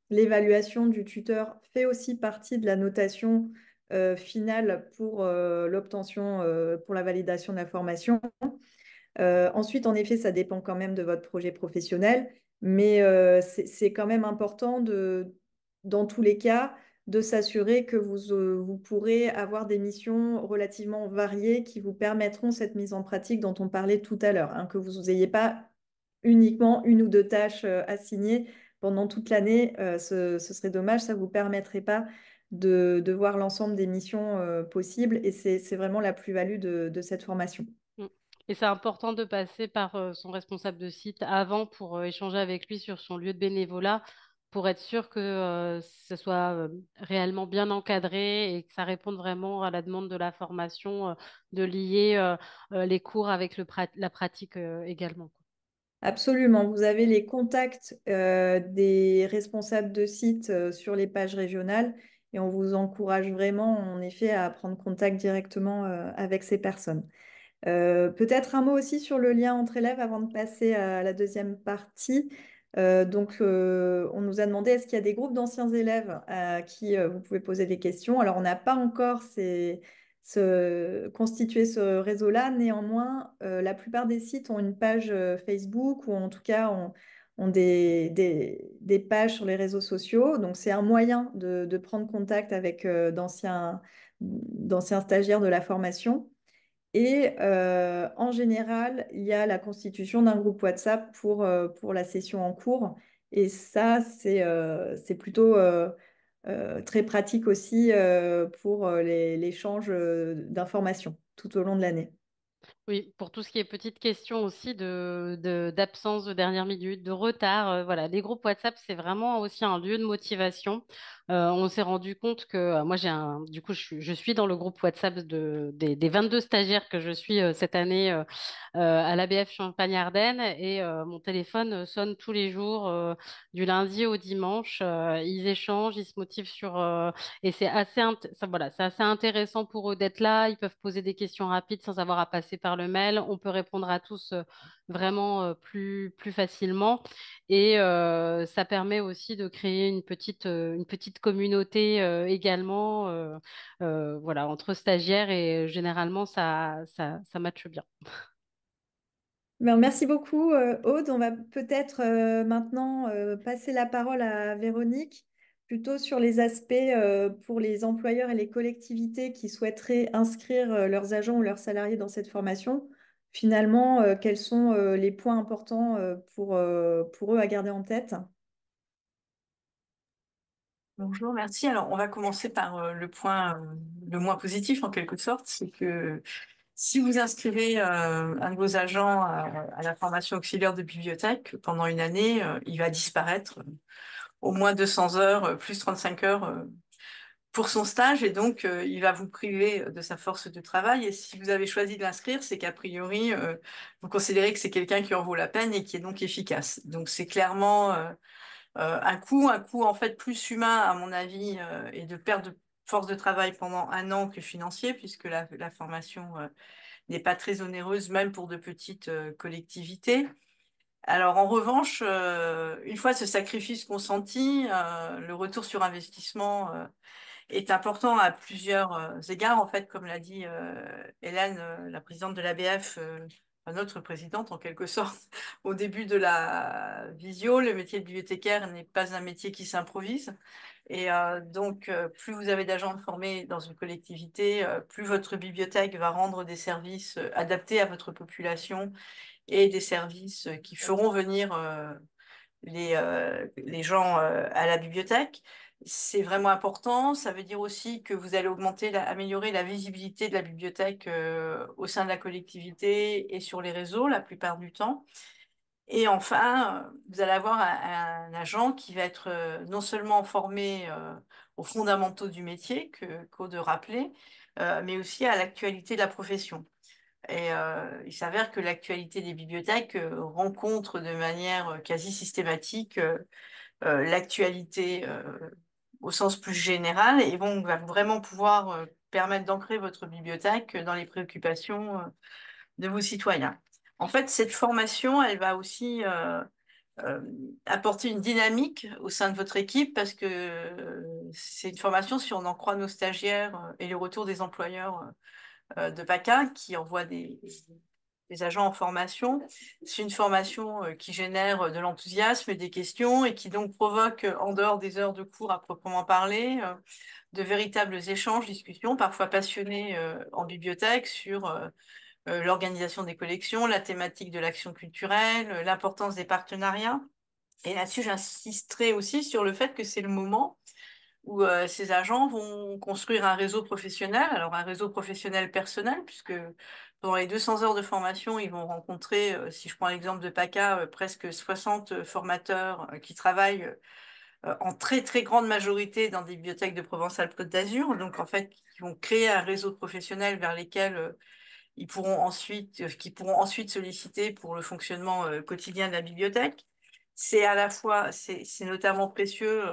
S1: l'évaluation du tuteur fait aussi partie de la notation finale pour l'obtention, pour la validation de la formation. ensuite, en effet, ça dépend quand même de votre projet professionnel, mais c'est quand même important de, dans tous les cas, de s'assurer que euh, vous, pourrez avoir des missions relativement variées qui vous permettront cette mise en pratique dont on parlait tout à l'heure, hein, que vous n'ayez pas uniquement une ou deux tâches euh, assignées pendant toute l'année, euh, ce, serait dommage, ça ne vous permettrait pas de, voir l'ensemble des missions possibles et c'est vraiment la plus-value de, cette formation.
S4: Mm. Et c'est important de passer par son responsable de site avant pour échanger avec lui sur son lieu de bénévolat pour être sûr que euh, ce soit euh, réellement bien encadré et que ça réponde vraiment à la demande de la formation, euh, de lier les cours avec le la pratique également.
S1: Absolument. Vous avez les contacts des responsables de site sur les pages régionales et on vous encourage vraiment, en effet, à prendre contact directement avec ces personnes. Peut-être un mot aussi sur le lien entre élèves avant de passer à la deuxième partie. Euh, donc, euh, on nous a demandé est-ce qu'il y a des groupes d'anciens élèves à euh, qui vous pouvez poser des questions. Alors, on n'a pas encore constitué ce réseau-là. Néanmoins, la plupart des sites ont une page Facebook ou en tout cas ont, des, pages sur les réseaux sociaux. Donc, c'est un moyen de, prendre contact avec d'anciens stagiaires de la formation. Et euh, en général, il y a la constitution d'un groupe WhatsApp pour, euh, pour la session en cours. Et ça, c'est euh, plutôt très pratique aussi pour l'échange d'informations tout au long de l'année.
S4: Oui, pour tout ce qui est petite questions aussi de, d'absence de, dernière minute, de retard, euh, voilà, les groupes WhatsApp, c'est vraiment aussi un lieu de motivation. Euh, on s'est rendu compte que moi, j'ai un, du coup, je suis, dans le groupe WhatsApp de, des, 22 stagiaires que je suis euh, cette année à l'ABF Champagne-Ardenne et mon téléphone sonne tous les jours du lundi au dimanche. ils échangent, ils se motivent sur et c'est assez, voilà, c'est assez intéressant pour eux d'être là. Ils peuvent poser des questions rapides sans avoir à passer par le mail. On peut répondre à tous euh, vraiment euh, plus, plus facilement. Et euh, ça permet aussi de créer une petite, une petite communauté également, voilà, entre stagiaires et généralement, ça, ça, ça matche
S2: bien. (laughs)
S1: Ben, merci beaucoup, Aude. On va peut-être maintenant passer la parole à Véronique plutôt sur les aspects euh, pour les employeurs et les collectivités qui souhaiteraient inscrire euh, leurs agents ou leurs salariés dans cette formation, finalement, euh, quels sont les points importants pour, pour eux à garder en tête
S5: Bonjour, merci. Alors, on va commencer par le point le moins positif en quelque sorte, c'est que si vous inscrivez un de vos agents à, la formation auxiliaire de bibliothèque pendant une année, il va disparaître au moins 200 heures, euh, plus 35 heures euh, pour son stage et donc euh, il va vous priver de sa force de travail. Et si vous avez choisi de l'inscrire, c'est qu'a priori, vous considérez que c'est quelqu'un qui en vaut la peine et qui est donc efficace. Donc c'est clairement un coût, un coût en fait plus humain à mon avis et de perte de force de travail pendant un an que financier puisque la formation n'est pas très onéreuse même pour de petites collectivités. Alors en revanche, euh, une fois ce sacrifice consenti, euh, le retour sur investissement euh, est important à plusieurs égards. En fait, comme l'a dit Hélène, la présidente de l'ABF, notre présidente en quelque (laughs) sorte, au début de la visio, le métier de bibliothécaire n'est pas un métier qui s'improvise. Et donc, plus vous avez d'agents formés dans une collectivité, plus votre bibliothèque va rendre des services adaptés à votre population et des services euh, qui feront venir euh, euh, les, gens à la bibliothèque. C'est vraiment important. Ça veut dire aussi que vous allez augmenter, améliorer la visibilité de la bibliothèque au sein de la collectivité et sur les réseaux la plupart du temps. Et enfin, vous allez avoir un, agent qui va être non seulement formé aux fondamentaux du métier, que de rappeler, mais aussi à l'actualité de la profession. Et euh, il s'avère que l'actualité des bibliothèques euh, rencontre de manière euh, quasi systématique l'actualité au sens plus général et vont va vraiment pouvoir permettre d'ancrer votre bibliothèque dans les préoccupations de vos citoyens. En fait, cette formation, elle va aussi apporter une dynamique au sein de votre équipe parce que c'est une formation, si on en croit nos stagiaires et les retours des employeurs euh, de PACA qui envoie des, agents en formation. C'est une formation euh, qui génère euh, de l'enthousiasme des questions et qui donc provoque, en dehors des heures de cours à proprement parler, de véritables échanges, discussions, parfois passionnés en bibliothèque sur l'organisation des collections, la thématique de l'action culturelle, l'importance des partenariats. Et là-dessus, j'insisterai aussi sur le fait que c'est le moment où euh, ces agents vont construire un réseau professionnel, alors un réseau professionnel personnel, puisque pendant les 200 heures de formation, ils vont rencontrer, euh, si je prends l'exemple de PACA, euh, presque 60 formateurs qui travaillent en très très grande majorité dans des bibliothèques de provence alpes côte d'Azur, donc en fait, ils vont créer un réseau professionnel vers lesquels ils pourront ensuite, qui pourront ensuite solliciter pour le fonctionnement quotidien de la bibliothèque. C'est à la fois, c'est notamment précieux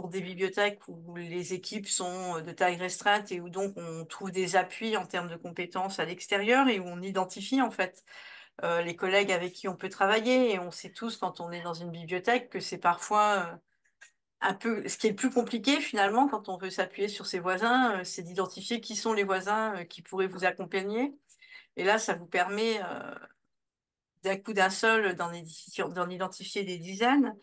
S5: pour des bibliothèques où les équipes sont euh, de taille restreinte et où donc on trouve des appuis en termes de compétences à l'extérieur et où on identifie en fait euh, les collègues avec qui on peut travailler. Et on sait tous quand on est dans une bibliothèque que c'est parfois euh, un peu ce qui est le plus compliqué finalement quand on veut s'appuyer sur ses voisins, c'est d'identifier qui sont les voisins qui pourraient vous accompagner. Et là, ça vous permet d'un coup d'un seul d'en identifier, identifier des dizaines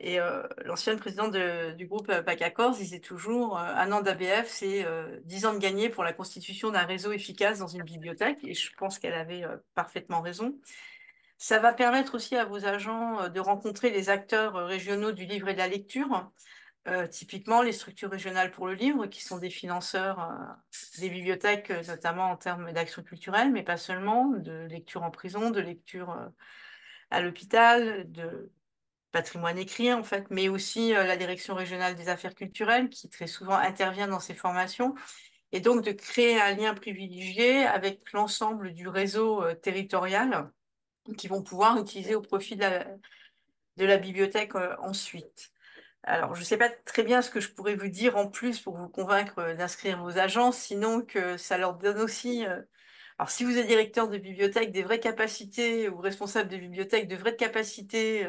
S5: et euh, l'ancienne présidente du groupe euh, PACACORS disait toujours euh, un an d'ABF, c'est dix ans de gagner pour la constitution d'un réseau efficace dans une bibliothèque. Et je pense qu'elle avait parfaitement raison. Ça va permettre aussi à vos agents de rencontrer les acteurs régionaux du livre et de la lecture, typiquement les structures régionales pour le livre, qui sont des financeurs des bibliothèques, notamment en termes d'action culturelle, mais pas seulement, de lecture en prison, de lecture à l'hôpital, de patrimoine écrit en fait, mais aussi euh, la direction régionale des affaires culturelles qui très souvent intervient dans ces formations et donc de créer un lien privilégié avec l'ensemble du réseau euh, territorial qu'ils vont pouvoir utiliser au profit de la, bibliothèque euh, ensuite. Alors, je ne sais pas très bien ce que je pourrais vous dire en plus pour vous convaincre d'inscrire vos agents, sinon que ça leur donne aussi. alors, si vous êtes directeur de bibliothèque, des vraies capacités, ou responsable de bibliothèque, de vraies capacités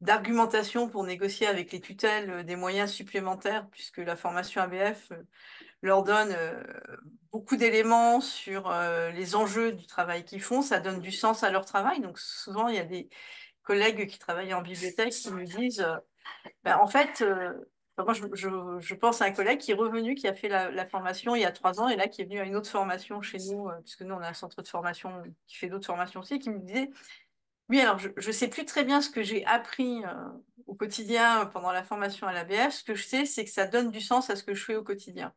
S5: d'argumentation pour négocier avec les tutelles euh, des moyens supplémentaires, puisque la formation ABF euh, leur donne euh, beaucoup d'éléments sur les enjeux du travail qu'ils font, ça donne du sens à leur travail. Donc souvent, il y a des collègues qui travaillent en bibliothèque qui me disent, bah, en fait, moi, je, pense à un collègue qui est revenu, qui a fait la, la, formation il y a trois ans, et là, qui est venu à une autre formation chez nous, puisque nous, on a un centre de formation qui fait d'autres formations aussi, qui me disait, oui, alors je ne sais plus très bien ce que j'ai appris euh, au quotidien euh, pendant la formation à l'ABF. Ce que je sais, c'est que ça donne du sens à ce que je fais au quotidien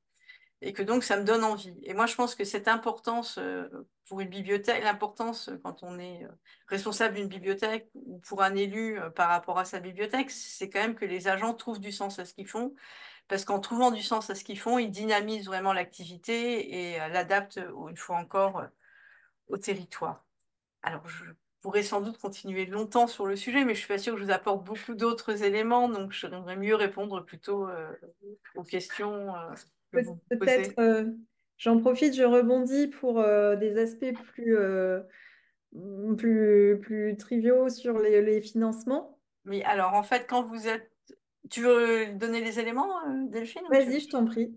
S5: et que donc ça me donne envie. Et moi, je pense que cette importance euh, pour une bibliothèque, l'importance quand on est responsable d'une bibliothèque ou pour un élu par rapport à sa bibliothèque, c'est quand même que les agents trouvent du sens à ce qu'ils font, parce qu'en trouvant du sens à ce qu'ils font, ils dynamisent vraiment l'activité et l'adaptent une fois encore au territoire. Alors, je pourrez sans doute continuer longtemps sur le sujet, mais je suis pas sûre que je vous apporte beaucoup d'autres éléments, donc je voudrais mieux répondre plutôt euh, aux questions.
S1: Euh, peut-être, euh, j'en profite, je rebondis pour des aspects plus, plus, plus triviaux sur les, les, financements.
S5: Mais alors, en fait, quand vous êtes. Tu veux donner les éléments, Delphine Vas-y, je t'en prie.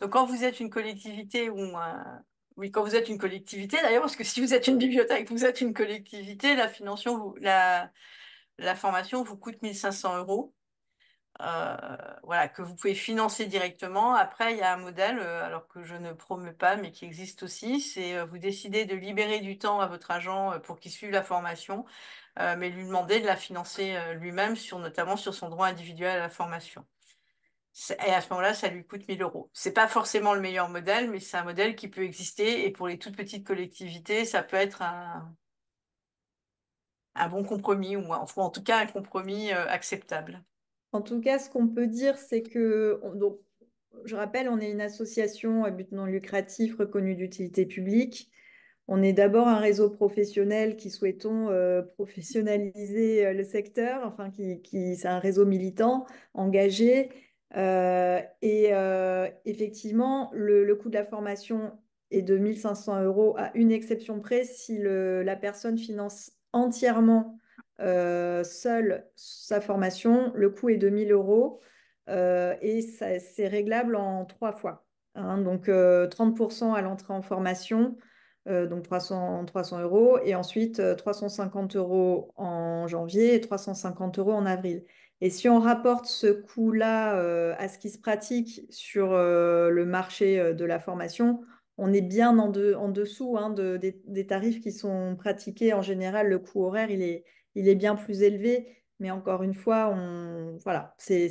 S5: Donc, quand vous êtes une collectivité ou oui, quand vous êtes une collectivité, d'ailleurs, parce que si vous êtes une bibliothèque, vous êtes une collectivité, la, formation vous coûte 1500 euros. Euh, voilà, que vous pouvez financer directement. Après, il y a un modèle, euh, alors que je ne promets pas, mais qui existe aussi, c'est euh, vous décidez de libérer du temps à votre agent pour qu'il suive la formation, mais lui demander de la financer lui-même, sur, notamment sur son droit individuel à la formation et à ce moment-là, ça lui coûte 1000 euros. C'est pas forcément le meilleur modèle, mais c'est un modèle qui peut exister. Et pour les toutes petites collectivités, ça peut être un, bon compromis, ou en tout cas un compromis euh, acceptable.
S1: En tout cas, ce qu'on peut dire, c'est que, donc, je rappelle, on est une association à but non lucratif reconnue d'utilité publique. On est d'abord un réseau professionnel qui souhaitons euh, professionnaliser euh, le secteur, enfin, qui, qui c'est un réseau militant, engagé, euh, et euh, effectivement, le, coût de la formation est de 1500 euros à une exception près si la personne finance entièrement euh, seule sa formation. Le coût est de 1000 euros et c'est réglable en trois fois. Hein. donc 30% à l'entrée en formation, donc 300 euros, et ensuite 350 euros en janvier et 350 euros en avril. Et si on rapporte ce coût-là euh, à ce qui se pratique sur euh, le marché euh, de la formation, on est bien en, dessous hein, des, tarifs qui sont pratiqués. En général, le coût horaire, il est, bien plus élevé. Mais encore une fois, voilà, c'est,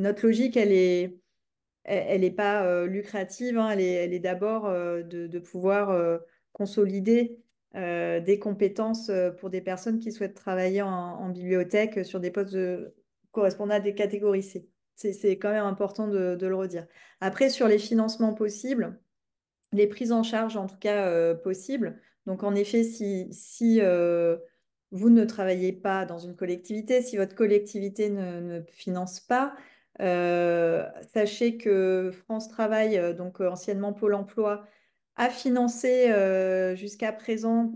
S1: notre logique, elle est, elle n'est pas lucrative, hein. elle est, d'abord de, pouvoir consolider des compétences pour des personnes qui souhaitent travailler en, en bibliothèque sur des postes de, correspondent à des catégories C. C'est quand même important de, le redire. Après, sur les financements possibles, les prises en charge en tout cas euh, possibles. Donc en effet, si, euh, vous ne travaillez pas dans une collectivité, si votre collectivité ne, finance pas, euh, sachez que France Travail, donc anciennement Pôle Emploi, a financé jusqu'à présent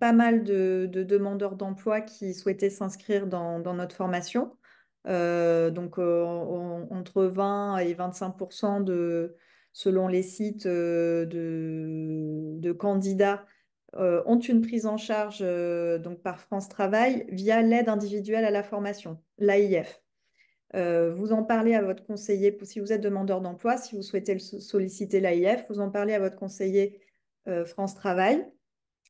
S1: pas mal de, demandeurs d'emploi qui souhaitaient s'inscrire dans, notre formation. Euh, donc euh, entre 20 et 25 de, selon les sites euh, de, candidats ont une prise en charge donc par France Travail via l'aide individuelle à la formation, l'AIF. vous en parlez à votre conseiller, si vous êtes demandeur d'emploi, si vous souhaitez solliciter l'AIF, vous en parlez à votre conseiller France Travail.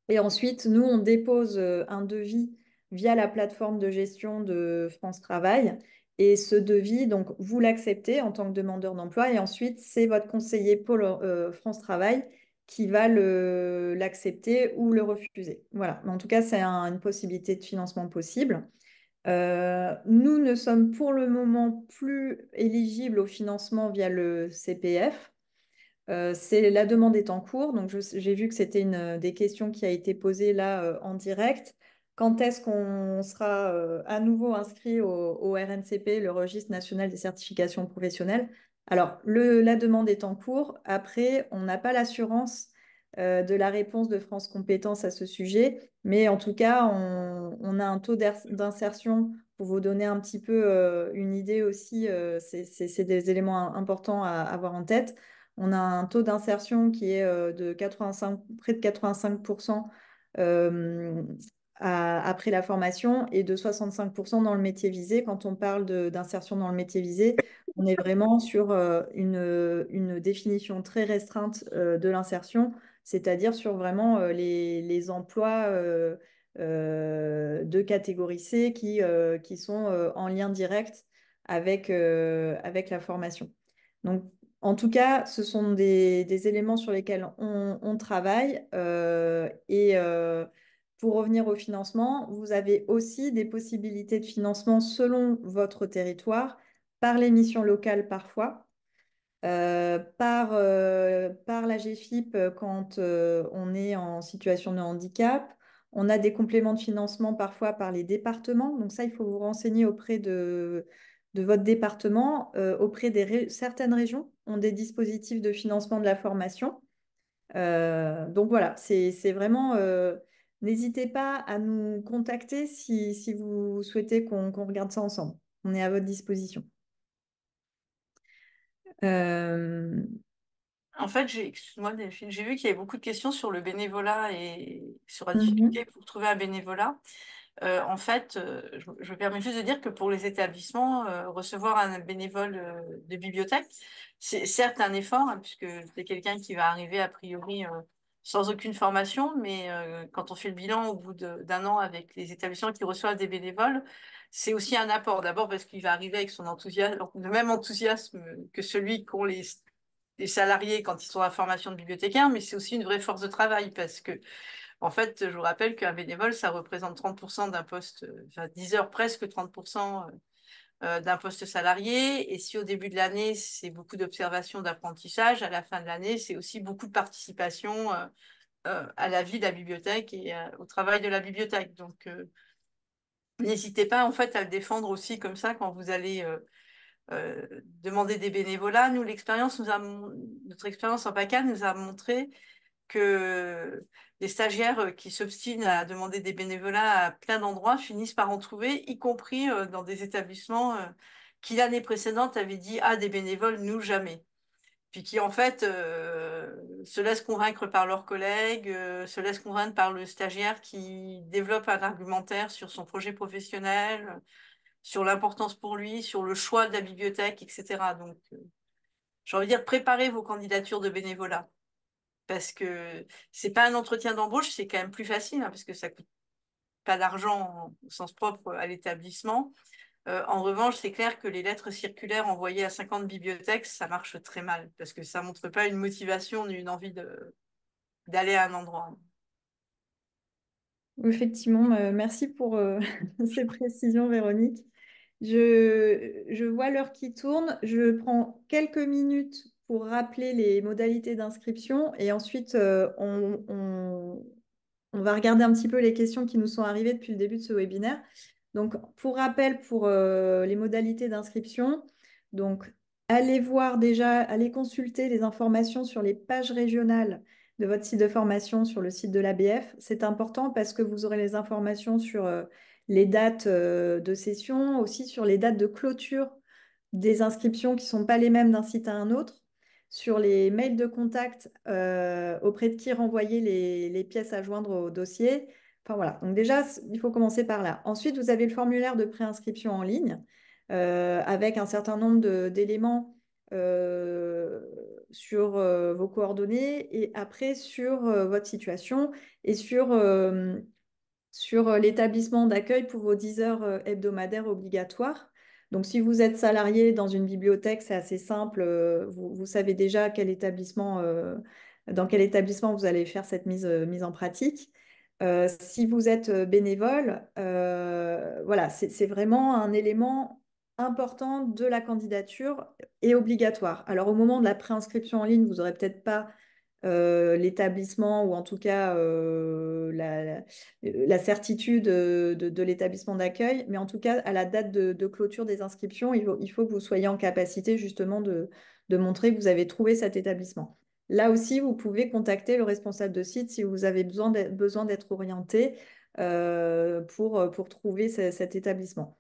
S1: Et ensuite, nous, on dépose un devis via la plateforme de gestion de France Travail. Et ce devis, donc, vous l'acceptez en tant que demandeur d'emploi. Et ensuite, c'est votre conseiller pour euh, France Travail qui va l'accepter ou le refuser. Voilà. Mais en tout cas, c'est une possibilité de financement possible. Euh, nous ne sommes pour le moment plus éligibles au financement via le CPF. Euh, la demande est en cours, donc j'ai vu que c'était une des questions qui a été posée là en direct quand est-ce qu'on sera euh, à nouveau inscrit au, RNCP, le Registre national des certifications professionnelles Alors, la demande est en cours. Après, on n'a pas l'assurance euh, de la réponse de France Compétences à ce sujet, mais en tout cas, on, a un taux d'insertion pour vous donner un petit peu euh, une idée aussi. C'est des éléments importants à, avoir en tête. On a un taux d'insertion qui est de 85, près de 85% après la formation et de 65% dans le métier visé. Quand on parle d'insertion dans le métier visé, on est vraiment sur euh, une, une définition très restreinte euh, de l'insertion, c'est-à-dire sur vraiment euh, les, emplois de catégorie C qui, qui sont en lien direct avec, avec la formation. Donc, en tout cas, ce sont des, éléments sur lesquels on, travaille et, pour revenir au financement, vous avez aussi des possibilités de financement selon votre territoire, par les missions locales parfois, euh, par, euh, par la GFIP euh, quand on est en situation de handicap. On a des compléments de financement parfois par les départements. Donc ça, il faut vous renseigner auprès de, de votre département. auprès des certaines régions ont des dispositifs de financement de la formation. donc voilà, c'est vraiment N'hésitez pas à nous contacter si, vous souhaitez qu'on regarde ça ensemble. On est à votre disposition. Euh,
S5: en fait, j'ai vu qu'il y avait beaucoup de questions sur le bénévolat et sur la mm-hmm. difficulté pour trouver un bénévolat. Euh, en fait, euh, je, me permets juste de dire que pour les établissements, recevoir un bénévole de bibliothèque, c'est certes un effort, hein, puisque c'est quelqu'un qui va arriver a priori sans aucune formation, mais euh, quand on fait le bilan au bout d'un an avec les établissements qui reçoivent des bénévoles, c'est aussi un apport. D'abord parce qu'il va arriver avec son enthousiasme, le même enthousiasme que celui qu'ont les, salariés quand ils sont à formation de bibliothécaire, mais c'est aussi une vraie force de travail parce que, en fait, je vous rappelle qu'un bénévole, ça représente 30% d'un poste, 10 euh, heures presque, 30% euh, d'un poste salarié. Et si au début de l'année, c'est beaucoup d'observations d'apprentissage, à la fin de l'année, c'est aussi beaucoup de participation euh, euh, à la vie de la bibliothèque et au travail de la bibliothèque. Donc, n'hésitez pas en fait à le défendre aussi comme ça quand vous allez demander des bénévolats. Nous, l'expérience, nous notre expérience en PACA nous a montré que les stagiaires euh, qui s'obstinent à demander des bénévolats à plein d'endroits finissent par en trouver, y compris euh, dans des établissements euh, qui l'année précédente avaient dit Ah, des bénévoles, nous jamais. Puis qui en fait se laissent convaincre par leurs collègues, se laissent convaincre par le stagiaire qui développe un argumentaire sur son projet professionnel, sur l'importance pour lui, sur le choix de la bibliothèque, etc. Donc, j'ai envie de dire, préparez vos candidatures de bénévolat parce que c'est pas un entretien d'embauche, c'est quand même plus facile hein, parce que ça coûte pas d'argent au sens propre à l'établissement. Euh, en revanche, c'est clair que les lettres circulaires envoyées à 50 bibliothèques, ça marche très mal parce que ça montre pas une motivation ni une envie d'aller à un endroit.
S1: Effectivement, euh, merci pour euh, (laughs) ces précisions, Véronique. Je, je vois l'heure qui tourne. Je prends quelques minutes pour rappeler les modalités d'inscription et ensuite euh, on, va regarder un petit peu les questions qui nous sont arrivées depuis le début de ce webinaire. Donc, pour rappel, pour euh, les modalités d'inscription, donc allez voir déjà, allez consulter les informations sur les pages régionales de votre site de formation sur le site de l'ABF. C'est important parce que vous aurez les informations sur euh, les dates de session, aussi sur les dates de clôture des inscriptions qui ne sont pas les mêmes d'un site à un autre sur les mails de contact euh, auprès de qui renvoyer les, pièces à joindre au dossier. Enfin voilà, donc déjà, il faut commencer par là. Ensuite, vous avez le formulaire de préinscription en ligne euh, avec un certain nombre d'éléments euh, sur vos coordonnées et après sur votre situation et sur, sur l'établissement d'accueil pour vos 10 heures hebdomadaires obligatoires. Donc, si vous êtes salarié dans une bibliothèque, c'est assez simple. Euh, vous, savez déjà euh, dans quel établissement vous allez faire cette mise, euh, en pratique. si vous êtes bénévole, voilà, c'est vraiment un élément important de la candidature et obligatoire. Alors, au moment de la préinscription en ligne, vous n'aurez peut-être pas euh, l'établissement ou en tout cas euh, euh, la, certitude de, l'établissement d'accueil, mais en tout cas à la date de, clôture des inscriptions, il faut, que vous soyez en capacité justement de, montrer que vous avez trouvé cet établissement. Là aussi, vous pouvez contacter le responsable de site si vous avez besoin d'être orienté pour, pour, trouver cet établissement.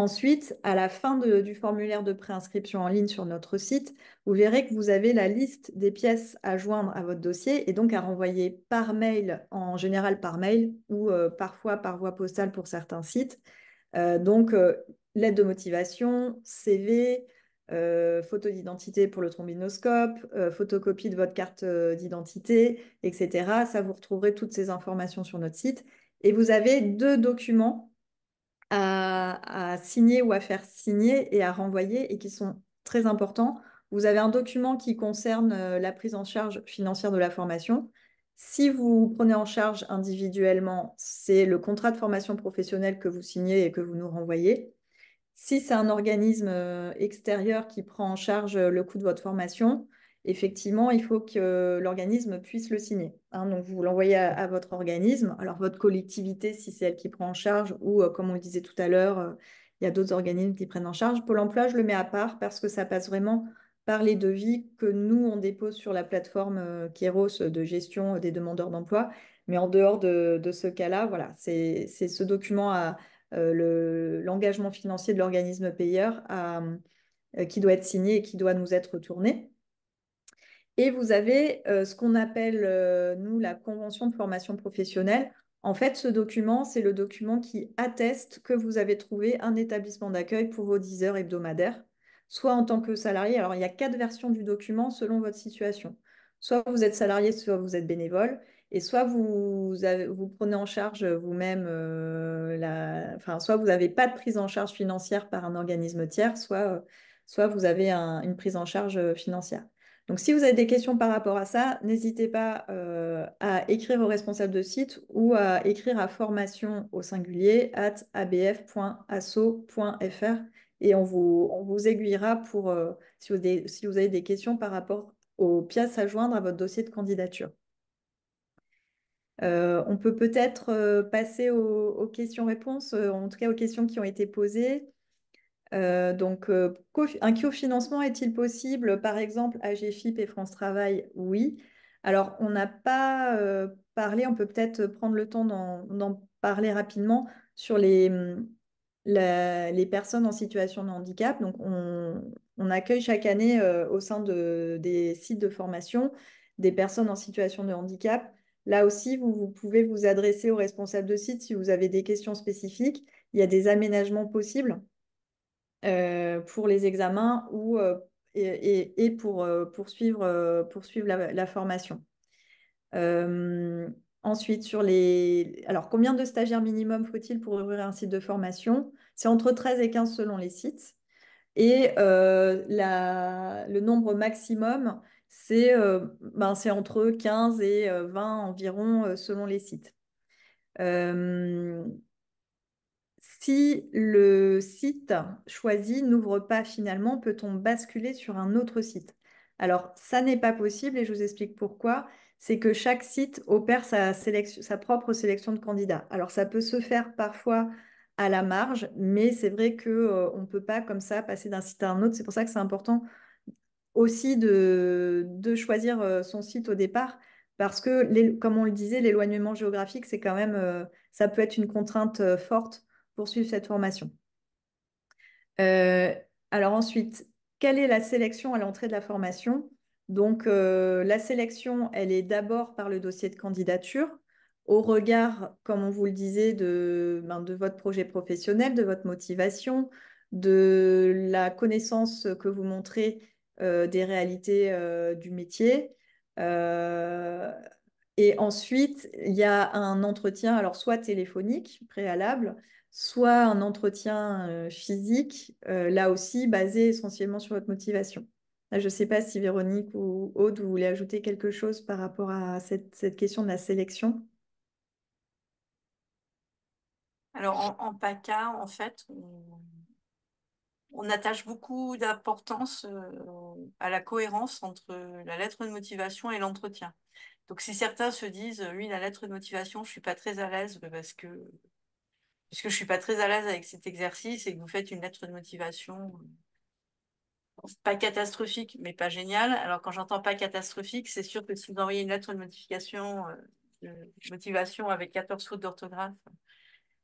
S1: Ensuite, à la fin du formulaire de préinscription en ligne sur notre site, vous verrez que vous avez la liste des pièces à joindre à votre dossier et donc à renvoyer par mail, en général par mail ou euh, parfois par voie postale pour certains sites. Euh, donc, euh, lettre de motivation, CV, photo d'identité pour le trombinoscope, photocopie de votre carte d'identité, etc. Ça, vous retrouverez toutes ces informations sur notre site. Et vous avez deux documents à, signer ou à faire signer et à renvoyer et qui sont très importants. Vous avez un document qui concerne euh, la prise en charge financière de la formation. Si vous prenez en charge individuellement, c'est le contrat de formation professionnelle que vous signez et que vous nous renvoyez. Si c'est un organisme euh, extérieur qui prend en charge euh, le coût de votre formation, effectivement, il faut que l'organisme puisse le signer. Hein. donc, vous l'envoyez à, votre organisme, alors votre collectivité, si c'est elle qui prend en charge, ou euh, comme on le disait tout à l'heure, euh, il y a d'autres organismes qui prennent en charge. Pôle emploi, je le mets à part parce que ça passe vraiment par les devis que nous, on dépose sur la plateforme euh, Keros de gestion des demandeurs d'emploi. Mais en dehors de, ce cas-là, voilà, c'est ce document à l'engagement financier de l'organisme payeur qui doit être signé et qui doit nous être retourné. Et vous avez euh, ce qu'on appelle, euh, nous, la convention de formation professionnelle. En fait, ce document, c'est le document qui atteste que vous avez trouvé un établissement d'accueil pour vos 10 heures hebdomadaires, soit en tant que salarié. Alors, il y a quatre versions du document selon votre situation. Soit vous êtes salarié, soit vous êtes bénévole, et soit vous, prenez en charge vous-même, euh, enfin, soit vous n'avez pas de prise en charge financière par un organisme tiers, soit, vous avez une prise en charge financière. Donc, si vous avez des questions par rapport à ça, n'hésitez pas euh, à écrire au responsable de site ou à écrire à formation au singulier at abf.asso.fr et on vous, aiguillera pour euh, si, vous avez des questions par rapport aux pièces à joindre à votre dossier de candidature. Euh, on peut peut-être passer aux, questions-réponses, en tout cas aux questions qui ont été posées. Euh, donc, euh, un cofinancement est-il possible, par exemple, AGFIP et France Travail Oui. Alors, on n'a pas euh, parlé, on peut peut-être prendre le temps d'en parler rapidement sur les, hum, les personnes en situation de handicap. Donc, on, accueille chaque année au sein des sites de formation des personnes en situation de handicap. Là aussi, vous, vous pouvez vous adresser aux responsables de site si vous avez des questions spécifiques. Il y a des aménagements possibles euh, pour les examens ou, euh, et, pour euh, poursuivre, poursuivre la, formation. Ensuite, sur les. Alors, combien de stagiaires minimum faut-il pour ouvrir un site de formation C'est entre 13 et 15 selon les sites. Et le nombre maximum, c'est ben, entre 15 et 20 environ selon les sites. Si le site choisi n'ouvre pas finalement, peut-on basculer sur un autre site Alors, ça n'est pas possible et je vous explique pourquoi. C'est que chaque site opère sa, propre sélection de candidats. Alors, ça peut se faire parfois à la marge, mais c'est vrai qu'on euh, ne peut pas comme ça passer d'un site à un autre. C'est pour ça que c'est important aussi de, choisir euh, son site au départ parce que, comme on le disait, l'éloignement géographique, c'est quand même, euh, ça peut être une contrainte forte poursuivre cette formation. Euh, alors ensuite, quelle est la sélection à l'entrée de la formation Donc euh, la sélection, elle est d'abord par le dossier de candidature, au regard, comme on vous le disait, de, ben, votre projet professionnel, de votre motivation, de la connaissance que vous montrez euh, des réalités du métier. et ensuite, il y a un entretien, alors soit téléphonique préalable, soit un entretien euh, physique, euh, là aussi basé essentiellement sur votre motivation. Je ne sais pas si Véronique ou Aude, vous voulez ajouter quelque chose par rapport à cette, question de la sélection.
S3: Alors
S5: en, PACA, en fait, on, on attache beaucoup d'importance euh, à la cohérence entre la lettre de motivation et l'entretien. Donc si certains se disent, oui, la lettre de motivation, je ne suis pas très à l'aise parce que puisque je ne suis pas très à l'aise avec cet exercice et que vous faites une lettre de motivation pas catastrophique, mais pas géniale. Alors quand j'entends pas catastrophique, c'est sûr que si vous envoyez une lettre de modification, euh, motivation avec 14 fautes d'orthographe,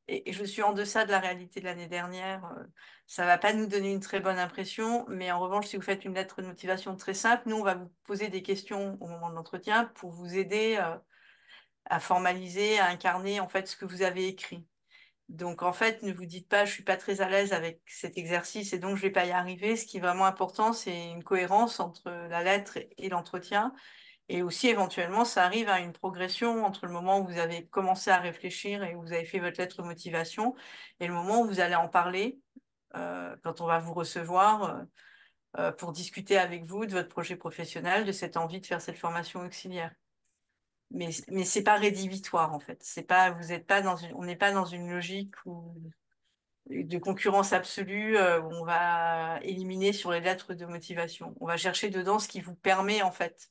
S5: et, je suis en deçà de la réalité de l'année dernière, euh, ça ne va pas nous donner une très bonne impression. Mais en revanche, si vous faites une lettre de motivation très simple, nous, on va vous poser des questions au moment de l'entretien pour vous aider euh, à formaliser, à incarner en fait ce que vous avez écrit. Donc en fait, ne vous dites pas je suis pas très à l'aise avec cet exercice et donc je vais pas y arriver. Ce qui est vraiment important, c'est une cohérence entre la lettre et l'entretien. Et aussi éventuellement, ça arrive à une progression entre le moment où vous avez commencé à réfléchir et où vous avez fait votre lettre de motivation et le moment où vous allez en parler euh, quand on va vous recevoir euh, euh, pour discuter avec vous de votre projet professionnel, de cette envie de faire cette formation auxiliaire mais mais c'est pas rédhibitoire en fait. C'est pas vous êtes pas dans une, on n'est pas dans une logique de concurrence absolue euh, où on va éliminer sur les lettres de motivation. On va chercher dedans ce qui vous permet en fait,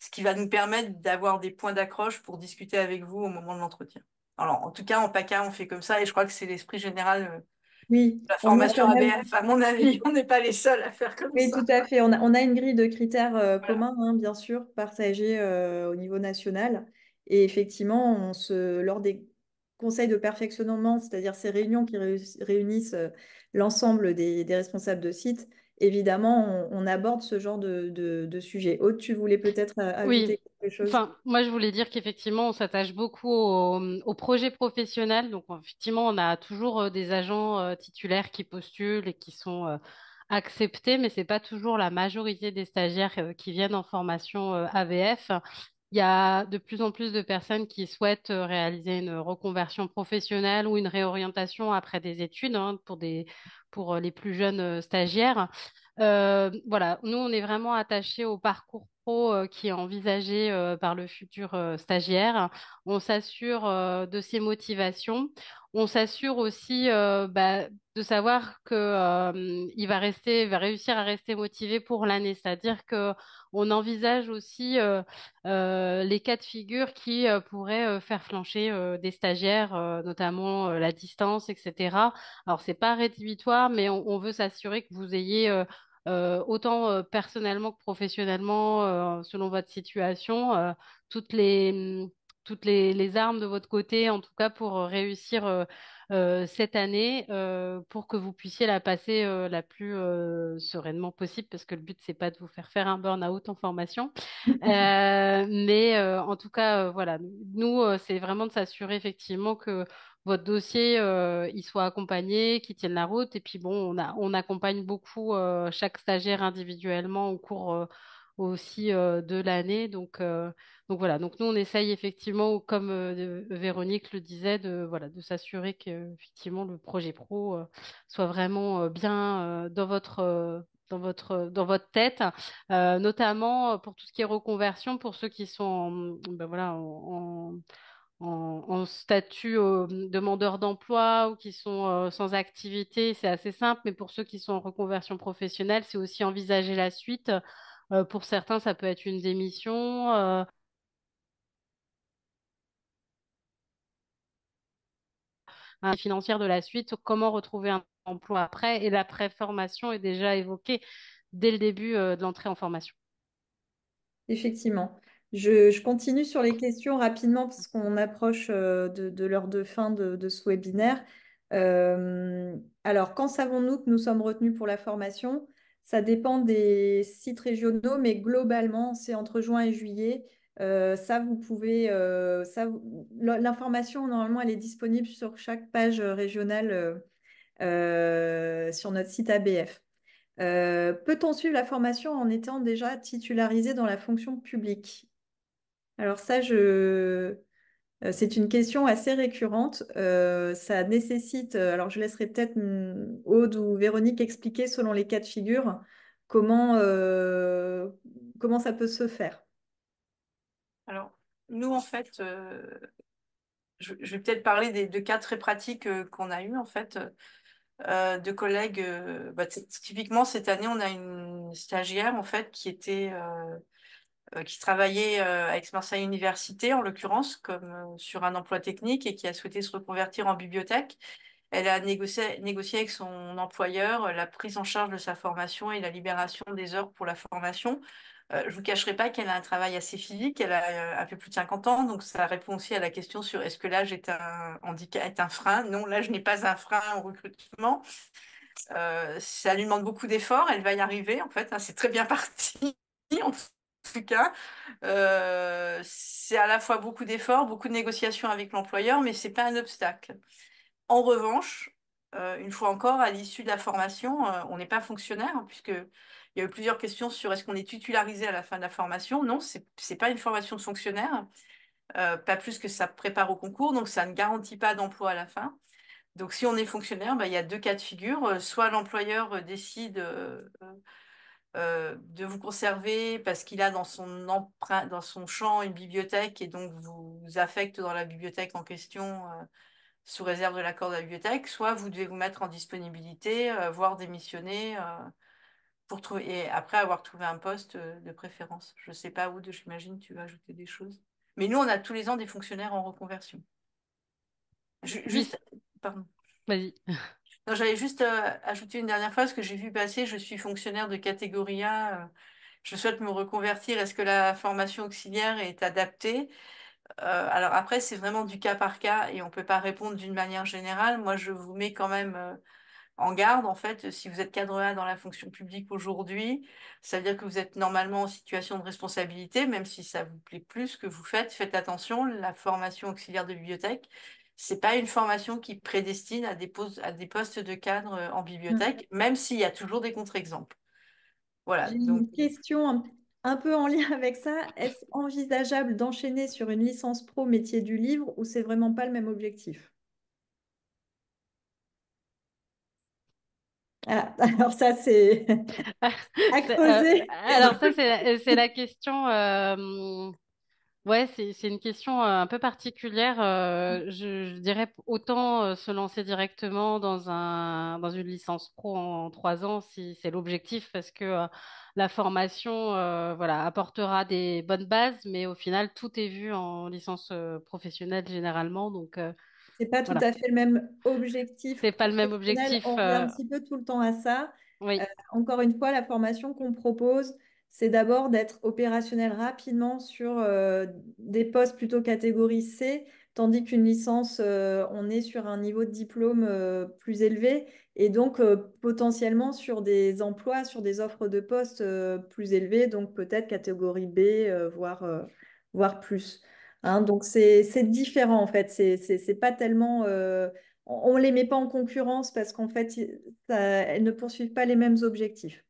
S5: ce qui va nous permettre d'avoir des points d'accroche pour discuter avec vous au moment de l'entretien. Alors en tout cas en PACA on fait comme ça et je crois que c'est l'esprit général euh, oui.
S1: La formation ABF, à mon avis, (laughs) on n'est pas les seuls à
S5: faire comme ça. Oui, tout
S1: à fait. On a, une grille de critères euh, communs, hein, bien sûr, partagés euh, au niveau national. Et effectivement, lors des conseils de perfectionnement, c'est-à-dire ces réunions qui réunissent euh, l'ensemble des, responsables de sites, évidemment, on, aborde ce genre de, de, de sujet. Aude, tu voulais peut-être ajouter oui enfin,
S4: Moi, je voulais dire qu'effectivement, on s'attache beaucoup au, au, projet professionnel. Donc, effectivement, on a toujours euh, des agents euh, titulaires qui postulent et qui sont euh, acceptés, mais ce n'est pas toujours la majorité des stagiaires qui viennent en formation AVF. Il y a de plus en plus de personnes qui souhaitent réaliser une reconversion professionnelle ou une réorientation après des études hein, pour, des, pour les plus jeunes stagiaires. voilà, nous, on est vraiment attachés au parcours euh, qui est envisagé euh, par le futur euh, stagiaire. On s'assure de ses motivations. On s'assure aussi bah, de savoir qu'il va rester, va réussir à rester motivé pour l'année. C'est-à-dire que on envisage aussi les cas de figure qui pourraient faire flancher des stagiaires, notamment la distance, etc. Alors c'est pas rédhibitoire, mais on veut s'assurer que vous ayez euh, autant euh, personnellement que professionnellement, euh, selon votre situation, toutes les mm, toutes les, armes de votre côté, en tout cas pour réussir cette année, pour que vous puissiez la passer la plus sereinement possible, parce que le but c'est pas de vous faire faire un burn-out en formation, (laughs) mais en tout cas voilà, nous c'est vraiment de s'assurer effectivement que votre dossier, euh, il soit accompagné, qu'il tienne la route. Et puis bon, on, a, on accompagne beaucoup euh, chaque stagiaire individuellement au cours euh, aussi de l'année. Donc, voilà, donc nous, on essaye effectivement, comme Véronique le disait, de, s'assurer que effectivement, le projet pro soit vraiment bien dans votre tête, notamment pour tout ce qui est reconversion, pour ceux qui sont ben voilà, en, en, statut euh, demandeur d'emploi ou qui sont euh, sans activité, c'est assez simple. Mais pour ceux qui sont en reconversion professionnelle, c'est aussi envisager la suite. Euh, pour certains, ça peut être une démission. financière de la suite, comment retrouver un emploi après et la pré-formation est déjà évoquée dès le début de l'entrée en formation.
S1: Effectivement. Je, continue sur les questions rapidement parce qu'on approche euh, de, l'heure de fin de, ce webinaire. Euh, alors, quand savons-nous que nous sommes retenus pour la formation Ça dépend des sites régionaux, mais globalement, c'est entre juin et juillet. Euh, ça, vous pouvez. L'information, normalement, elle est disponible sur chaque page régionale sur notre site ABF. Peut-on suivre la formation en étant déjà titularisé dans la fonction publique alors ça, je... Euh, c'est une question assez récurrente. Euh, ça nécessite, euh, alors je laisserai peut-être hum, Aude ou Véronique expliquer selon les cas de figure comment, comment ça peut se faire.
S5: Alors, nous, en fait, je, vais peut-être parler des deux cas très pratiques qu'on a eu en fait. de collègues. Bah, typiquement, cette année, on a une stagiaire en fait qui était euh, qui travaillait à euh, Aix-Marseille Université, en l'occurrence, comme euh, sur un emploi technique et qui a souhaité se reconvertir en bibliothèque. Elle a négocié, négocié, avec son employeur la prise en charge de sa formation et la libération des heures pour la formation. je ne vous cacherai pas qu'elle a un travail assez physique, elle a un peu plus de 50 ans, donc ça répond aussi à la question sur est-ce que l'âge est un handicap, est un frein. Non, l'âge n'est pas un frein au recrutement. ça lui demande beaucoup d'efforts, elle va y arriver en fait, hein, c'est très bien (laughs) parti. fait tout cas. Euh, c'est à la fois beaucoup d'efforts, beaucoup de négociations avec l'employeur, mais ce n'est pas un obstacle. En revanche, euh, une fois encore, à l'issue de la formation, euh, on n'est pas fonctionnaire, hein, puisqu'il y a eu plusieurs questions sur est-ce qu'on est titularisé à la fin de la formation. Non, ce n'est pas une formation fonctionnaire, pas plus que ça prépare au concours, donc ça ne garantit pas d'emploi à la fin. Donc si on est fonctionnaire, bah, il y a deux cas de figure. Soit l'employeur décide euh, de vous conserver parce qu'il a dans son, emprunt, dans son champ une bibliothèque et donc vous affecte dans la bibliothèque en question euh, sous réserve de l'accord de la bibliothèque, soit vous devez vous mettre en disponibilité, euh, voire démissionner pour trouver, et après avoir trouvé un poste de préférence. Je ne sais pas où, j'imagine, tu vas ajouter des choses. Mais nous, on a tous les ans des fonctionnaires en reconversion. juste, pardon. Vas-y. Non, j'allais juste euh, ajouter une dernière fois ce que j'ai vu passer. Je suis fonctionnaire de catégorie A. Euh, je souhaite me reconvertir. Est-ce que la formation auxiliaire est adaptée euh, Alors après, c'est vraiment du cas par cas et on ne peut pas répondre d'une manière générale. Moi, je vous mets quand même en garde. En fait, si vous êtes cadre A dans la fonction publique aujourd'hui, ça veut dire que vous êtes normalement en situation de responsabilité, même si ça vous plaît plus que vous faites. Faites attention, la formation auxiliaire de bibliothèque c'est pas une formation qui prédestine à des, postes de cadre euh, en mmh. bibliothèque, même s'il y a toujours des contre-exemples. Voilà.
S1: Donc... Une question un, peu en (laughs) lien avec ça. Est-ce envisageable d'enchaîner sur une licence pro métier du livre ou c'est vraiment pas le même objectif
S2: ah, (laughs) Alors ça, c'est (laughs) euh,
S4: alors ça, c'est la, question. Euh, Ouais, c'est, une question euh, un peu particulière. Euh, mmh. je, dirais autant euh, se lancer directement dans un, dans une licence pro en, trois ans si c'est l'objectif, parce que la formation, voilà, apportera des bonnes bases, mais au final, tout est vu en licence professionnelle généralement, donc. c'est pas tout à fait le même objectif. C'est pas le même objectif. On revient
S1: un petit peu tout le temps à ça. encore une fois, la formation qu'on propose, c'est d'abord d'être opérationnel rapidement sur euh, des postes plutôt catégorie C, tandis qu'une licence, euh, on est sur un niveau de diplôme euh, plus élevé et donc potentiellement sur des emplois, sur des offres de postes plus élevées, donc peut-être catégorie B, voire, plus. Hein. donc c'est différent en fait, c'est pas tellement on ne les met pas en concurrence parce qu'en fait, elles ne poursuivent pas les mêmes objectifs.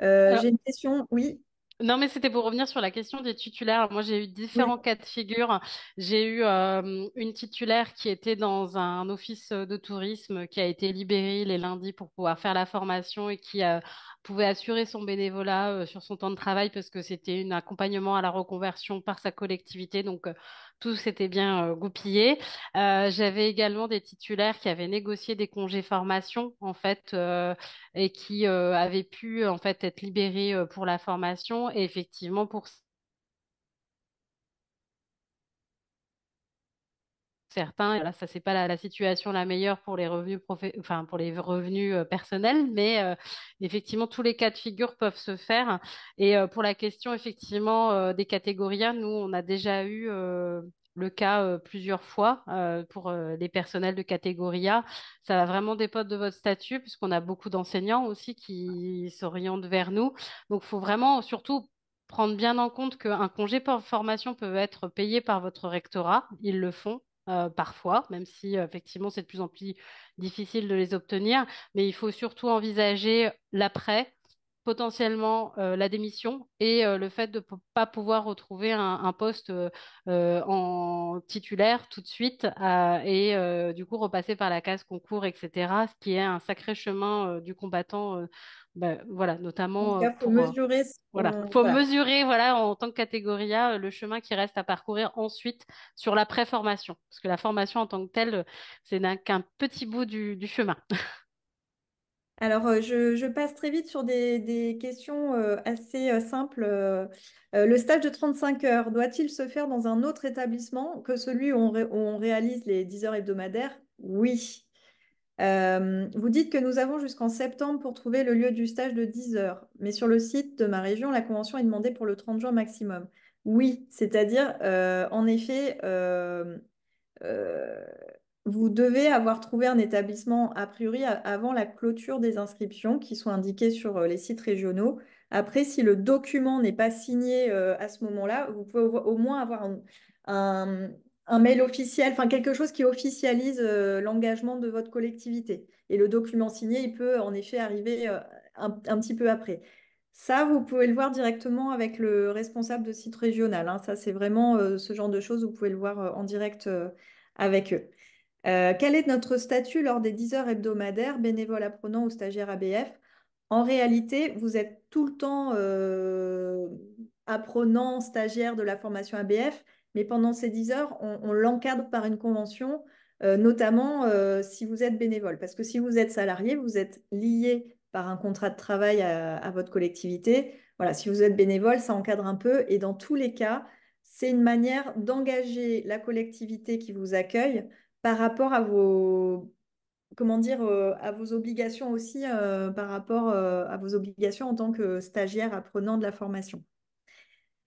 S1: Euh, j'ai une question, oui.
S4: Non, mais c'était pour revenir sur la question des titulaires. Moi, j'ai eu différents cas de figure. J'ai eu euh, une titulaire qui était dans un office de tourisme qui a été libérée les lundis pour pouvoir faire la formation et qui euh, pouvait assurer son bénévolat sur son temps de travail parce que c'était un accompagnement à la reconversion par sa collectivité. Donc, tout s'était bien goupillé. J'avais également des titulaires qui avaient négocié des congés formation en fait et qui avaient pu en fait être libérés pour la formation. Et effectivement, pour certains, là, ça c'est pas la, situation la meilleure pour les revenus, enfin, pour les revenus euh, personnels, mais euh, effectivement tous les cas de figure peuvent se faire. Et euh, pour la question effectivement des catégories, nous on a déjà eu le cas plusieurs fois pour les personnels de catégorie A. Ça va vraiment dépendre de votre statut, puisqu'on a beaucoup d'enseignants aussi qui s'orientent vers nous. Donc, il faut vraiment surtout prendre bien en compte qu'un congé pour formation peut être payé par votre rectorat. Ils le font. Euh, parfois, même si euh, effectivement c'est de plus en plus difficile de les obtenir. Mais il faut surtout envisager l'après, potentiellement euh, la démission et le fait de ne pas pouvoir retrouver un, un poste en titulaire tout de suite et du coup repasser par la case concours, etc. Ce qui est un sacré chemin du combattant bah, voilà, notamment. Il euh, faut euh, mesurer. Voilà, euh, faut mesurer, voilà, en tant que catégorie A, le chemin qui reste à parcourir ensuite sur la pré-formation. parce que la formation en tant que telle, c'est qu'un petit bout du, chemin. (laughs)
S1: Alors, je, passe très vite sur des, questions assez simples. le stage de 35 heures doit-il se faire dans un autre établissement que celui on, où on réalise les 10 heures hebdomadaires Oui. Euh, vous dites que nous avons jusqu'en septembre pour trouver le lieu du stage de 10 heures, mais sur le site de ma région, la convention est demandée pour le 30 juin maximum. Oui, c'est-à-dire, euh, en effet, euh, vous devez avoir trouvé un établissement a priori avant la clôture des inscriptions qui sont indiquées sur les sites régionaux. Après, si le document n'est pas signé à ce moment-là, vous pouvez au moins avoir un un mail officiel, enfin quelque chose qui officialise euh, l'engagement de votre collectivité. Et le document signé, il peut en effet arriver euh, un, petit peu après. Ça, vous pouvez le voir directement avec le responsable de site régional. Hein. Ça, c'est vraiment euh, ce genre de choses, vous pouvez le voir en direct avec eux. quel est notre statut lors des 10 heures hebdomadaires, bénévole apprenant ou stagiaire ABF En réalité, vous êtes tout le temps apprenant, stagiaire de la formation ABF mais pendant ces 10 heures, on, l'encadre par une convention, euh, notamment euh, si vous êtes bénévole. Parce que si vous êtes salarié, vous êtes lié par un contrat de travail à, votre collectivité. Voilà, si vous êtes bénévole, ça encadre un peu. Et dans tous les cas, c'est une manière d'engager la collectivité qui vous accueille par rapport à vos comment dire euh, à vos obligations aussi par rapport à vos obligations en tant que stagiaire apprenant de la formation.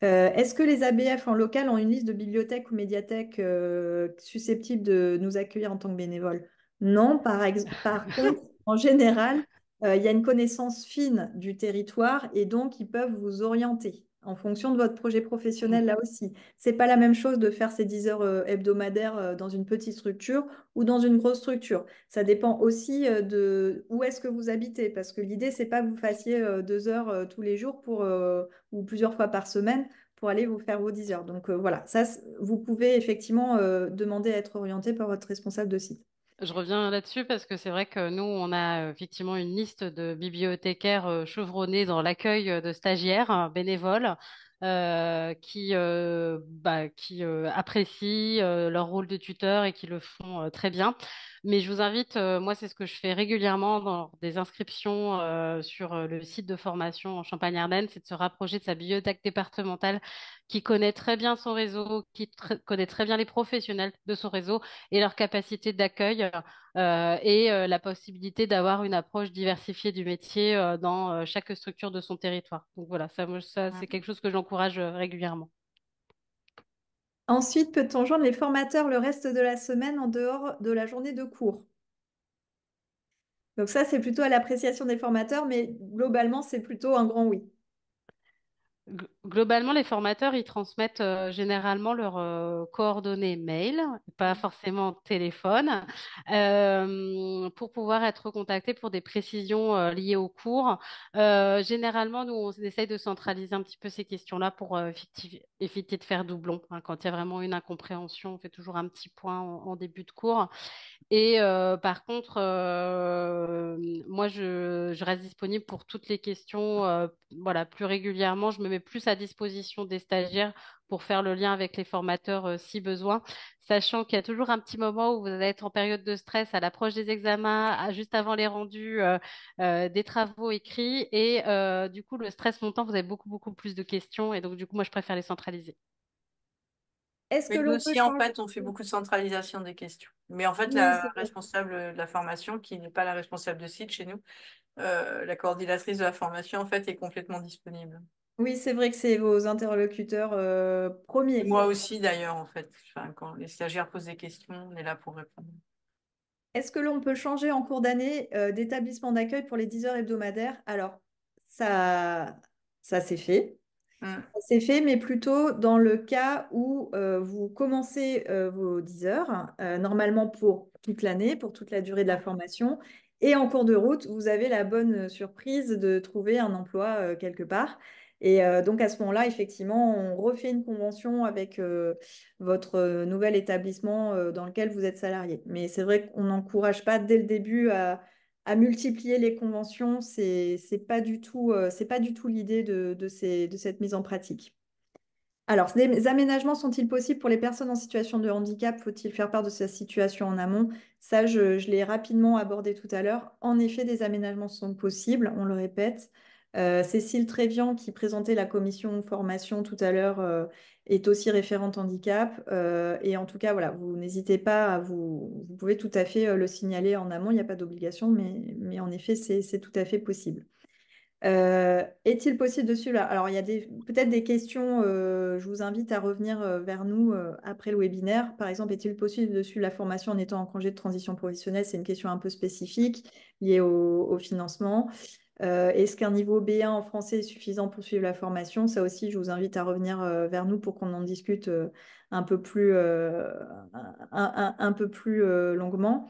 S1: Euh, est-ce que les ABF en local ont une liste de bibliothèques ou médiathèques euh, susceptibles de nous accueillir en tant que bénévoles Non, par, par (laughs) contre, en général, euh, il y a une connaissance fine du territoire et donc ils peuvent vous orienter en fonction de votre projet professionnel là mmh. aussi. C'est pas la même chose de faire ces 10 heures hebdomadaires dans une petite structure ou dans une grosse structure. Ça dépend aussi de où est-ce que vous habitez parce que l'idée c'est pas que vous fassiez deux heures tous les jours pour ou plusieurs fois par semaine pour aller vous faire vos 10 heures. Donc voilà, ça vous pouvez effectivement demander à être orienté par votre responsable de site
S4: je reviens là-dessus parce que c'est vrai que nous, on a euh, effectivement une liste de bibliothécaires euh, chevronnés dans l'accueil euh, de stagiaires hein, bénévoles. qui, bah, qui apprécient leur rôle de tuteur et qui le font très bien. Mais je vous invite, moi c'est ce que je fais régulièrement dans des inscriptions sur le site de formation en Champagne-Ardenne, c'est de se rapprocher de sa bibliothèque départementale qui connaît très bien son réseau, qui connaît très bien les professionnels de son réseau et leur capacité d'accueil euh, et euh, la possibilité d'avoir une approche diversifiée du métier euh, dans chaque structure de son territoire. Donc voilà, ça, ça ah. c'est quelque chose que j'encourage régulièrement.
S1: Ensuite, peut-on joindre les formateurs le reste de la semaine en dehors de la journée de cours Donc ça, c'est plutôt à l'appréciation des formateurs, mais globalement, c'est plutôt un grand oui.
S4: Globalement, les formateurs, ils transmettent euh, généralement leurs euh, coordonnées mail, pas mmh. forcément téléphone, euh, pour pouvoir être contactés pour des précisions liées au cours. généralement, nous, on essaye de centraliser un petit peu ces questions-là pour éviter de faire doublon. Hein. Quand il y a vraiment une incompréhension, on fait toujours un petit point en début de cours. Et euh, par contre, euh, moi, je, reste disponible pour toutes les questions. Euh, voilà, plus régulièrement, je me mets plus à disposition des stagiaires pour faire le lien avec les formateurs si besoin, sachant qu'il y a toujours un petit moment où vous allez être en période de stress à l'approche des examens, juste avant les rendus des travaux écrits. Et du coup, le stress montant, vous avez beaucoup, beaucoup plus de questions. Et donc, du coup, moi, je préfère les centraliser.
S5: Mais ce que en fait, on fait beaucoup de centralisation des questions. Mais en fait, la responsable de la formation, qui n'est pas la responsable de site chez nous, euh, la coordinatrice de la formation, en fait, est complètement disponible. Oui, c'est vrai que c'est vos interlocuteurs euh, premiers. Moi aussi, d'ailleurs, en fait. quand les stagiaires posent des questions, on est là pour répondre.
S1: Est-ce que l'on peut changer en cours d'année euh, d'établissement d'accueil pour les 10 heures hebdomadaires Alors, ça, ça s'est fait. C'est mmh. fait, mais plutôt dans le cas où euh, vous commencez euh, vos 10 heures, euh, normalement pour toute l'année, pour toute la durée de la formation, et en cours de route, vous avez la bonne surprise de trouver un emploi quelque part. Et donc à ce moment-là, effectivement, on refait une convention avec votre nouvel établissement dans lequel vous êtes salarié. Mais c'est vrai qu'on n'encourage pas dès le début à à multiplier les conventions, c'est n'est pas du tout, euh, tout l'idée de, de cette mise en pratique. Alors, des aménagements sont-ils possibles pour les personnes en situation de handicap Faut-il faire part de sa situation en amont Ça, je, l'ai rapidement abordé tout à l'heure. En effet, des aménagements sont possibles, on le répète. Euh, Cécile Trévian, qui présentait la commission formation tout à l'heure, euh, est aussi référente handicap. Euh, et en tout cas, voilà, vous n'hésitez pas à vous, pouvez tout à fait euh, le signaler en amont, il n'y a pas d'obligation, mais, en effet, c'est tout à fait possible. Euh, est-il possible dessus suivre Alors, il y a peut-être des questions, je vous invite à revenir vers nous après le webinaire. Par exemple, est-il possible dessus la formation en étant en congé de transition professionnelle C'est une question un peu spécifique liée au financement. Euh, est-ce qu'un niveau B1 en français est suffisant pour suivre la formation Ça aussi, je vous invite à revenir euh, vers nous pour qu'on en discute euh, un peu plus, longuement.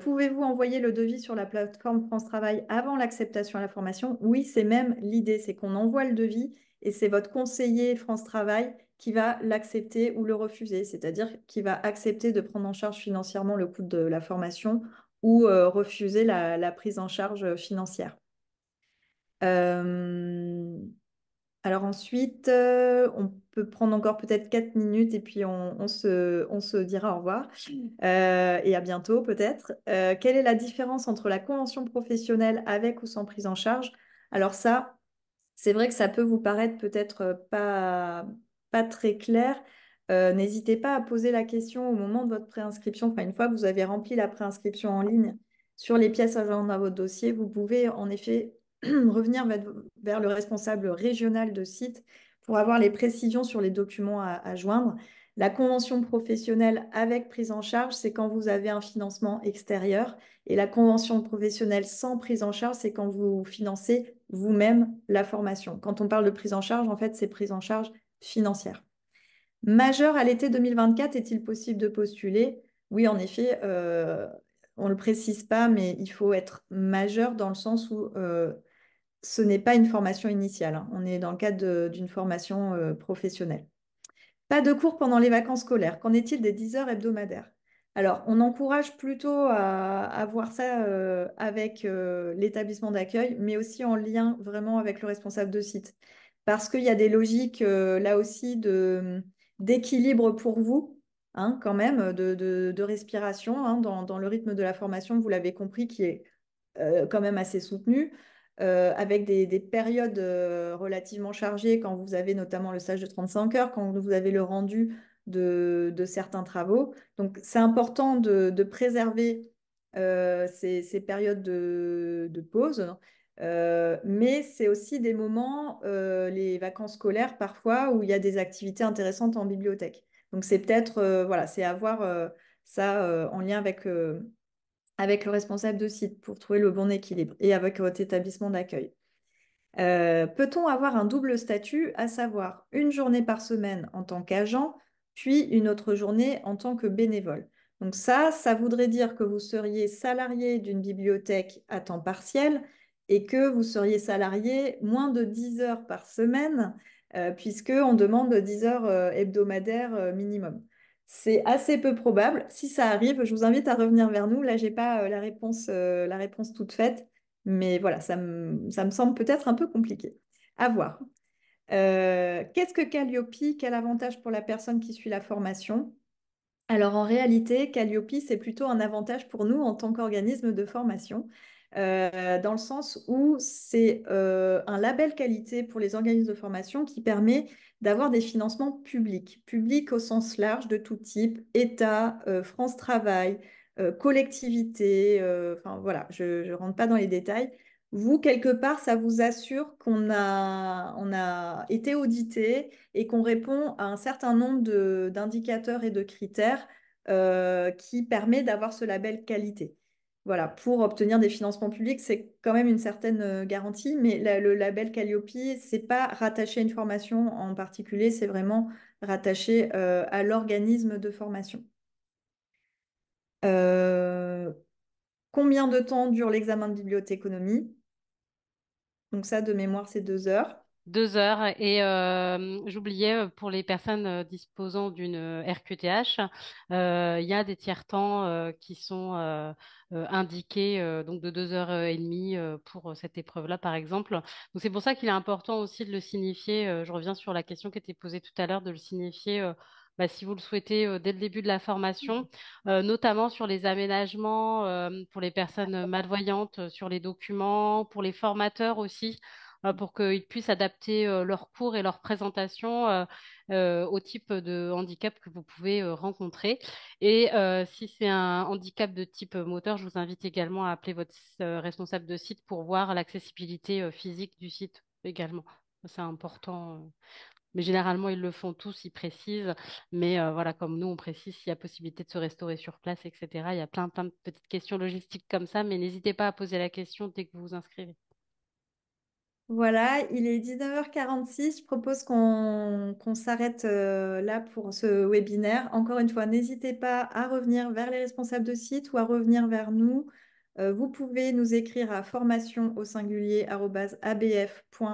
S1: Pouvez-vous envoyer le devis sur la plateforme France Travail avant l'acceptation à la formation Oui, c'est même l'idée, c'est qu'on envoie le devis et c'est votre conseiller France Travail qui va l'accepter ou le refuser, c'est-à-dire qui va accepter de prendre en charge financièrement le coût de la formation ou refuser la prise en charge financière. Euh, alors ensuite, euh, on peut prendre encore peut-être 4 minutes et puis on, se, on se dira au revoir euh, et à bientôt peut-être. quelle est la différence entre la convention professionnelle avec ou sans prise en charge Alors ça, c'est vrai que ça peut vous paraître peut-être pas, pas très clair. N'hésitez pas à poser la question au moment de votre préinscription. Enfin, une fois que vous avez rempli la préinscription en ligne sur les pièces à joindre dans votre dossier, vous pouvez en effet (clears throat) revenir vers le responsable régional de site pour avoir les précisions sur les documents à, joindre. La convention professionnelle avec prise en charge, c'est quand vous avez un financement extérieur. Et la convention professionnelle sans prise en charge, c'est quand vous financez vous-même la formation. Quand on parle de prise en charge, en fait, c'est prise en charge financière. Majeur à l'été 2024, est-il possible de postuler Oui, en effet, euh, on ne le précise pas, mais il faut être majeur dans le sens où euh, ce n'est pas une formation initiale. Hein. On est dans le cadre d'une formation euh, professionnelle. Pas de cours pendant les vacances scolaires. Qu'en est-il des 10 heures hebdomadaires Alors, on encourage plutôt à, avoir voir ça euh, avec euh, l'établissement d'accueil, mais aussi en lien vraiment avec le responsable de site. Parce qu'il y a des logiques là aussi d'équilibre pour vous, hein, quand même, de, respiration hein, dans, dans, le rythme de la formation, vous l'avez compris, qui est quand même assez soutenu. Euh, avec des, périodes euh, relativement chargées, quand vous avez notamment le stage de 35 heures, quand vous avez le rendu de, certains travaux. Donc, c'est important de, préserver euh, ces, périodes de pause. mais c'est aussi des moments, les vacances scolaires parfois, où il y a des activités intéressantes en bibliothèque. Donc c'est peut-être, voilà, c'est avoir ça en lien avec avec le responsable de site pour trouver le bon équilibre et avec votre établissement d'accueil. Euh, peut-on avoir un double statut, à savoir une journée par semaine en tant qu'agent, puis une autre journée en tant que bénévole Donc ça, ça voudrait dire que vous seriez salarié d'une bibliothèque à temps partiel et que vous seriez salarié moins de 10 heures par semaine, euh, puisqu'on demande 10 heures euh, hebdomadaires minimum. C'est assez peu probable. Si ça arrive, je vous invite à revenir vers nous. Là, je n'ai pas euh, euh, la, réponse, toute faite, mais voilà, ça, me, semble peut-être un peu compliqué. À voir. Euh, qu'est-ce que Calliope Quel avantage pour la personne qui suit la formation Alors en réalité, Calliope, c'est plutôt un avantage pour nous en tant qu'organisme de formation, euh, dans le sens où c'est euh, un label qualité pour les organismes de formation qui permet d'avoir des financements publics, publics au sens large de tout type, État, euh, France Travail, collectivité, enfin voilà, je ne rentre pas dans les détails. Vous, quelque part, ça vous assure qu'on a, on a été audité et qu'on répond à un certain nombre d'indicateurs et de critères qui permet d'avoir ce label qualité voilà, pour obtenir des financements publics, c'est quand même une certaine euh, garantie, mais le label Calliope, c'est pas rattaché à une formation en particulier, c'est vraiment rattaché euh, à l'organisme de formation. Euh, combien de temps dure l'examen de bibliothéconomie Donc ça, de mémoire, c'est deux heures
S4: deux heures. Et euh, j'oubliais, euh, pour les personnes euh, disposant d'une RQTH, il y a des tiers-temps qui sont indiqués, donc de deux heures et demie pour cette épreuve-là, par exemple. Donc c'est pour ça qu'il est important aussi de le signifier. je reviens sur la question qui était posée tout à l'heure, de le signifier. Bah, si vous le souhaitez, dès le début de la formation, mmh. notamment sur les aménagements pour les personnes malvoyantes, sur les documents, pour les formateurs aussi. Euh, pour qu'ils puissent adapter euh, leurs cours et leurs présentations euh, au type de handicap que vous pouvez rencontrer. Et si c'est un handicap de type moteur, je vous invite également à appeler votre responsable de site pour voir l'accessibilité physique du site également. C'est important mais généralement, ils le font tous, ils précisent. Mais voilà, comme nous, on précise s'il y a possibilité de se restaurer sur place, etc. Il y a plein de petites questions logistiques comme ça, mais n'hésitez pas à poser la question dès que vous vous inscrivez.
S1: Voilà, il est 19h46. Je propose qu'on s'arrête euh, là pour ce webinaire. Encore une fois, n'hésitez pas à revenir vers les responsables de site ou à revenir vers nous. Euh, vous pouvez nous écrire à formation au singulier On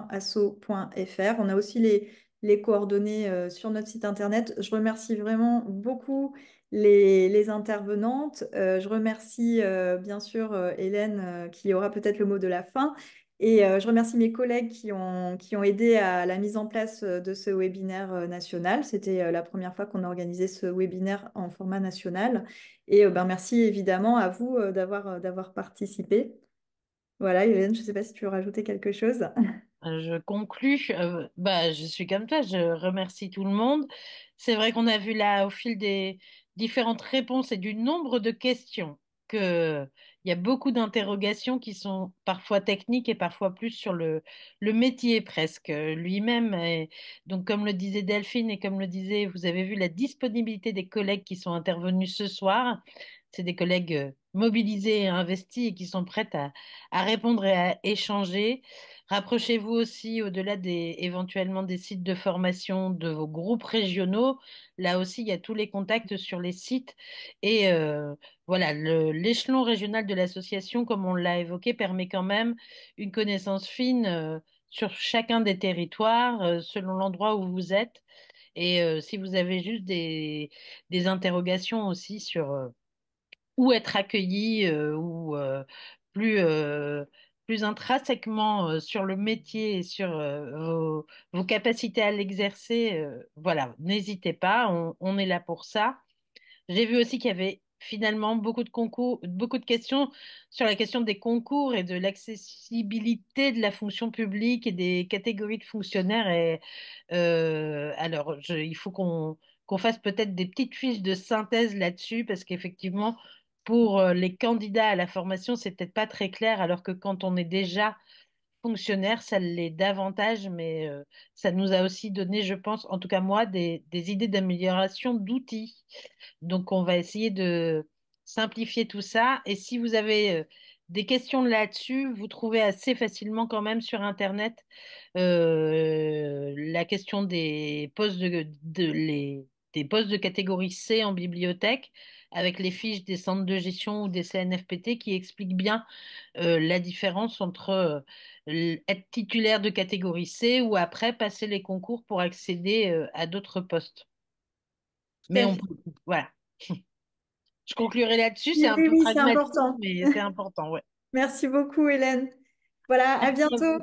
S1: a aussi les, les coordonnées euh, sur notre site internet. Je remercie vraiment beaucoup les, les intervenantes. je remercie bien sûr Hélène qui aura peut-être le mot de la fin et euh, je remercie mes collègues qui ont, qui ont aidé à la mise en place euh, de ce webinaire euh, national. C'était la première fois qu'on a organisé ce webinaire en format national. Et ben, merci évidemment à vous d'avoir, participé. Voilà,
S2: Hélène, je ne sais pas si tu veux rajouter quelque chose. (laughs) Bah, je conclus. Bah, je suis comme toi, je remercie tout le monde. C'est vrai qu'on a vu là, au fil des différentes réponses et du nombre de questions, il y a beaucoup d'interrogations qui sont parfois techniques et parfois plus sur le, le métier presque euh, lui-même. donc, comme le disait Delphine et comme le disait, vous avez vu la disponibilité des collègues qui sont intervenus ce soir. C'est des collègues euh, mobilisés et investis et qui sont prêts à, répondre et à échanger. Rapprochez-vous aussi au-delà des éventuellement des sites de formation de vos groupes régionaux. Là aussi, il y a tous les contacts sur les sites et euh, voilà, l'échelon régional de l'association, comme on l'a évoqué, permet quand même une connaissance fine euh, sur chacun des territoires, euh, selon l'endroit où vous êtes. Et si vous avez juste des interrogations aussi sur ou être accueilli euh, ou euh, plus euh, plus intrinsèquement sur le métier et sur vos, capacités à l'exercer, voilà, n'hésitez pas, on, est là pour ça. J'ai vu aussi qu'il y avait finalement beaucoup de concours, beaucoup de questions sur la question des concours et de l'accessibilité de la fonction publique et des catégories de fonctionnaires. Et alors, il faut qu'on qu'on fasse peut-être des petites fiches de synthèse là-dessus parce qu'effectivement, pour euh, les candidats à la formation, c'est peut-être pas très clair, alors que quand on est déjà fonctionnaire, ça l'est davantage, mais euh, ça nous a aussi donné, je pense, en tout cas moi, des, idées d'amélioration d'outils. Donc, on va essayer de simplifier tout ça. Et si vous avez euh, des questions là-dessus, vous trouvez assez facilement quand même sur Internet la question des postes de les des postes de catégorie C en bibliothèque avec les fiches des centres de gestion ou des CNFPT qui expliquent bien euh, la différence entre euh, être titulaire de catégorie C ou après passer les concours pour accéder euh, à d'autres postes. Mais on peut... voilà. (laughs) Je conclurai là-dessus, c'est un important. mais c'est (laughs)
S1: important, Merci beaucoup Hélène. Voilà, à bientôt.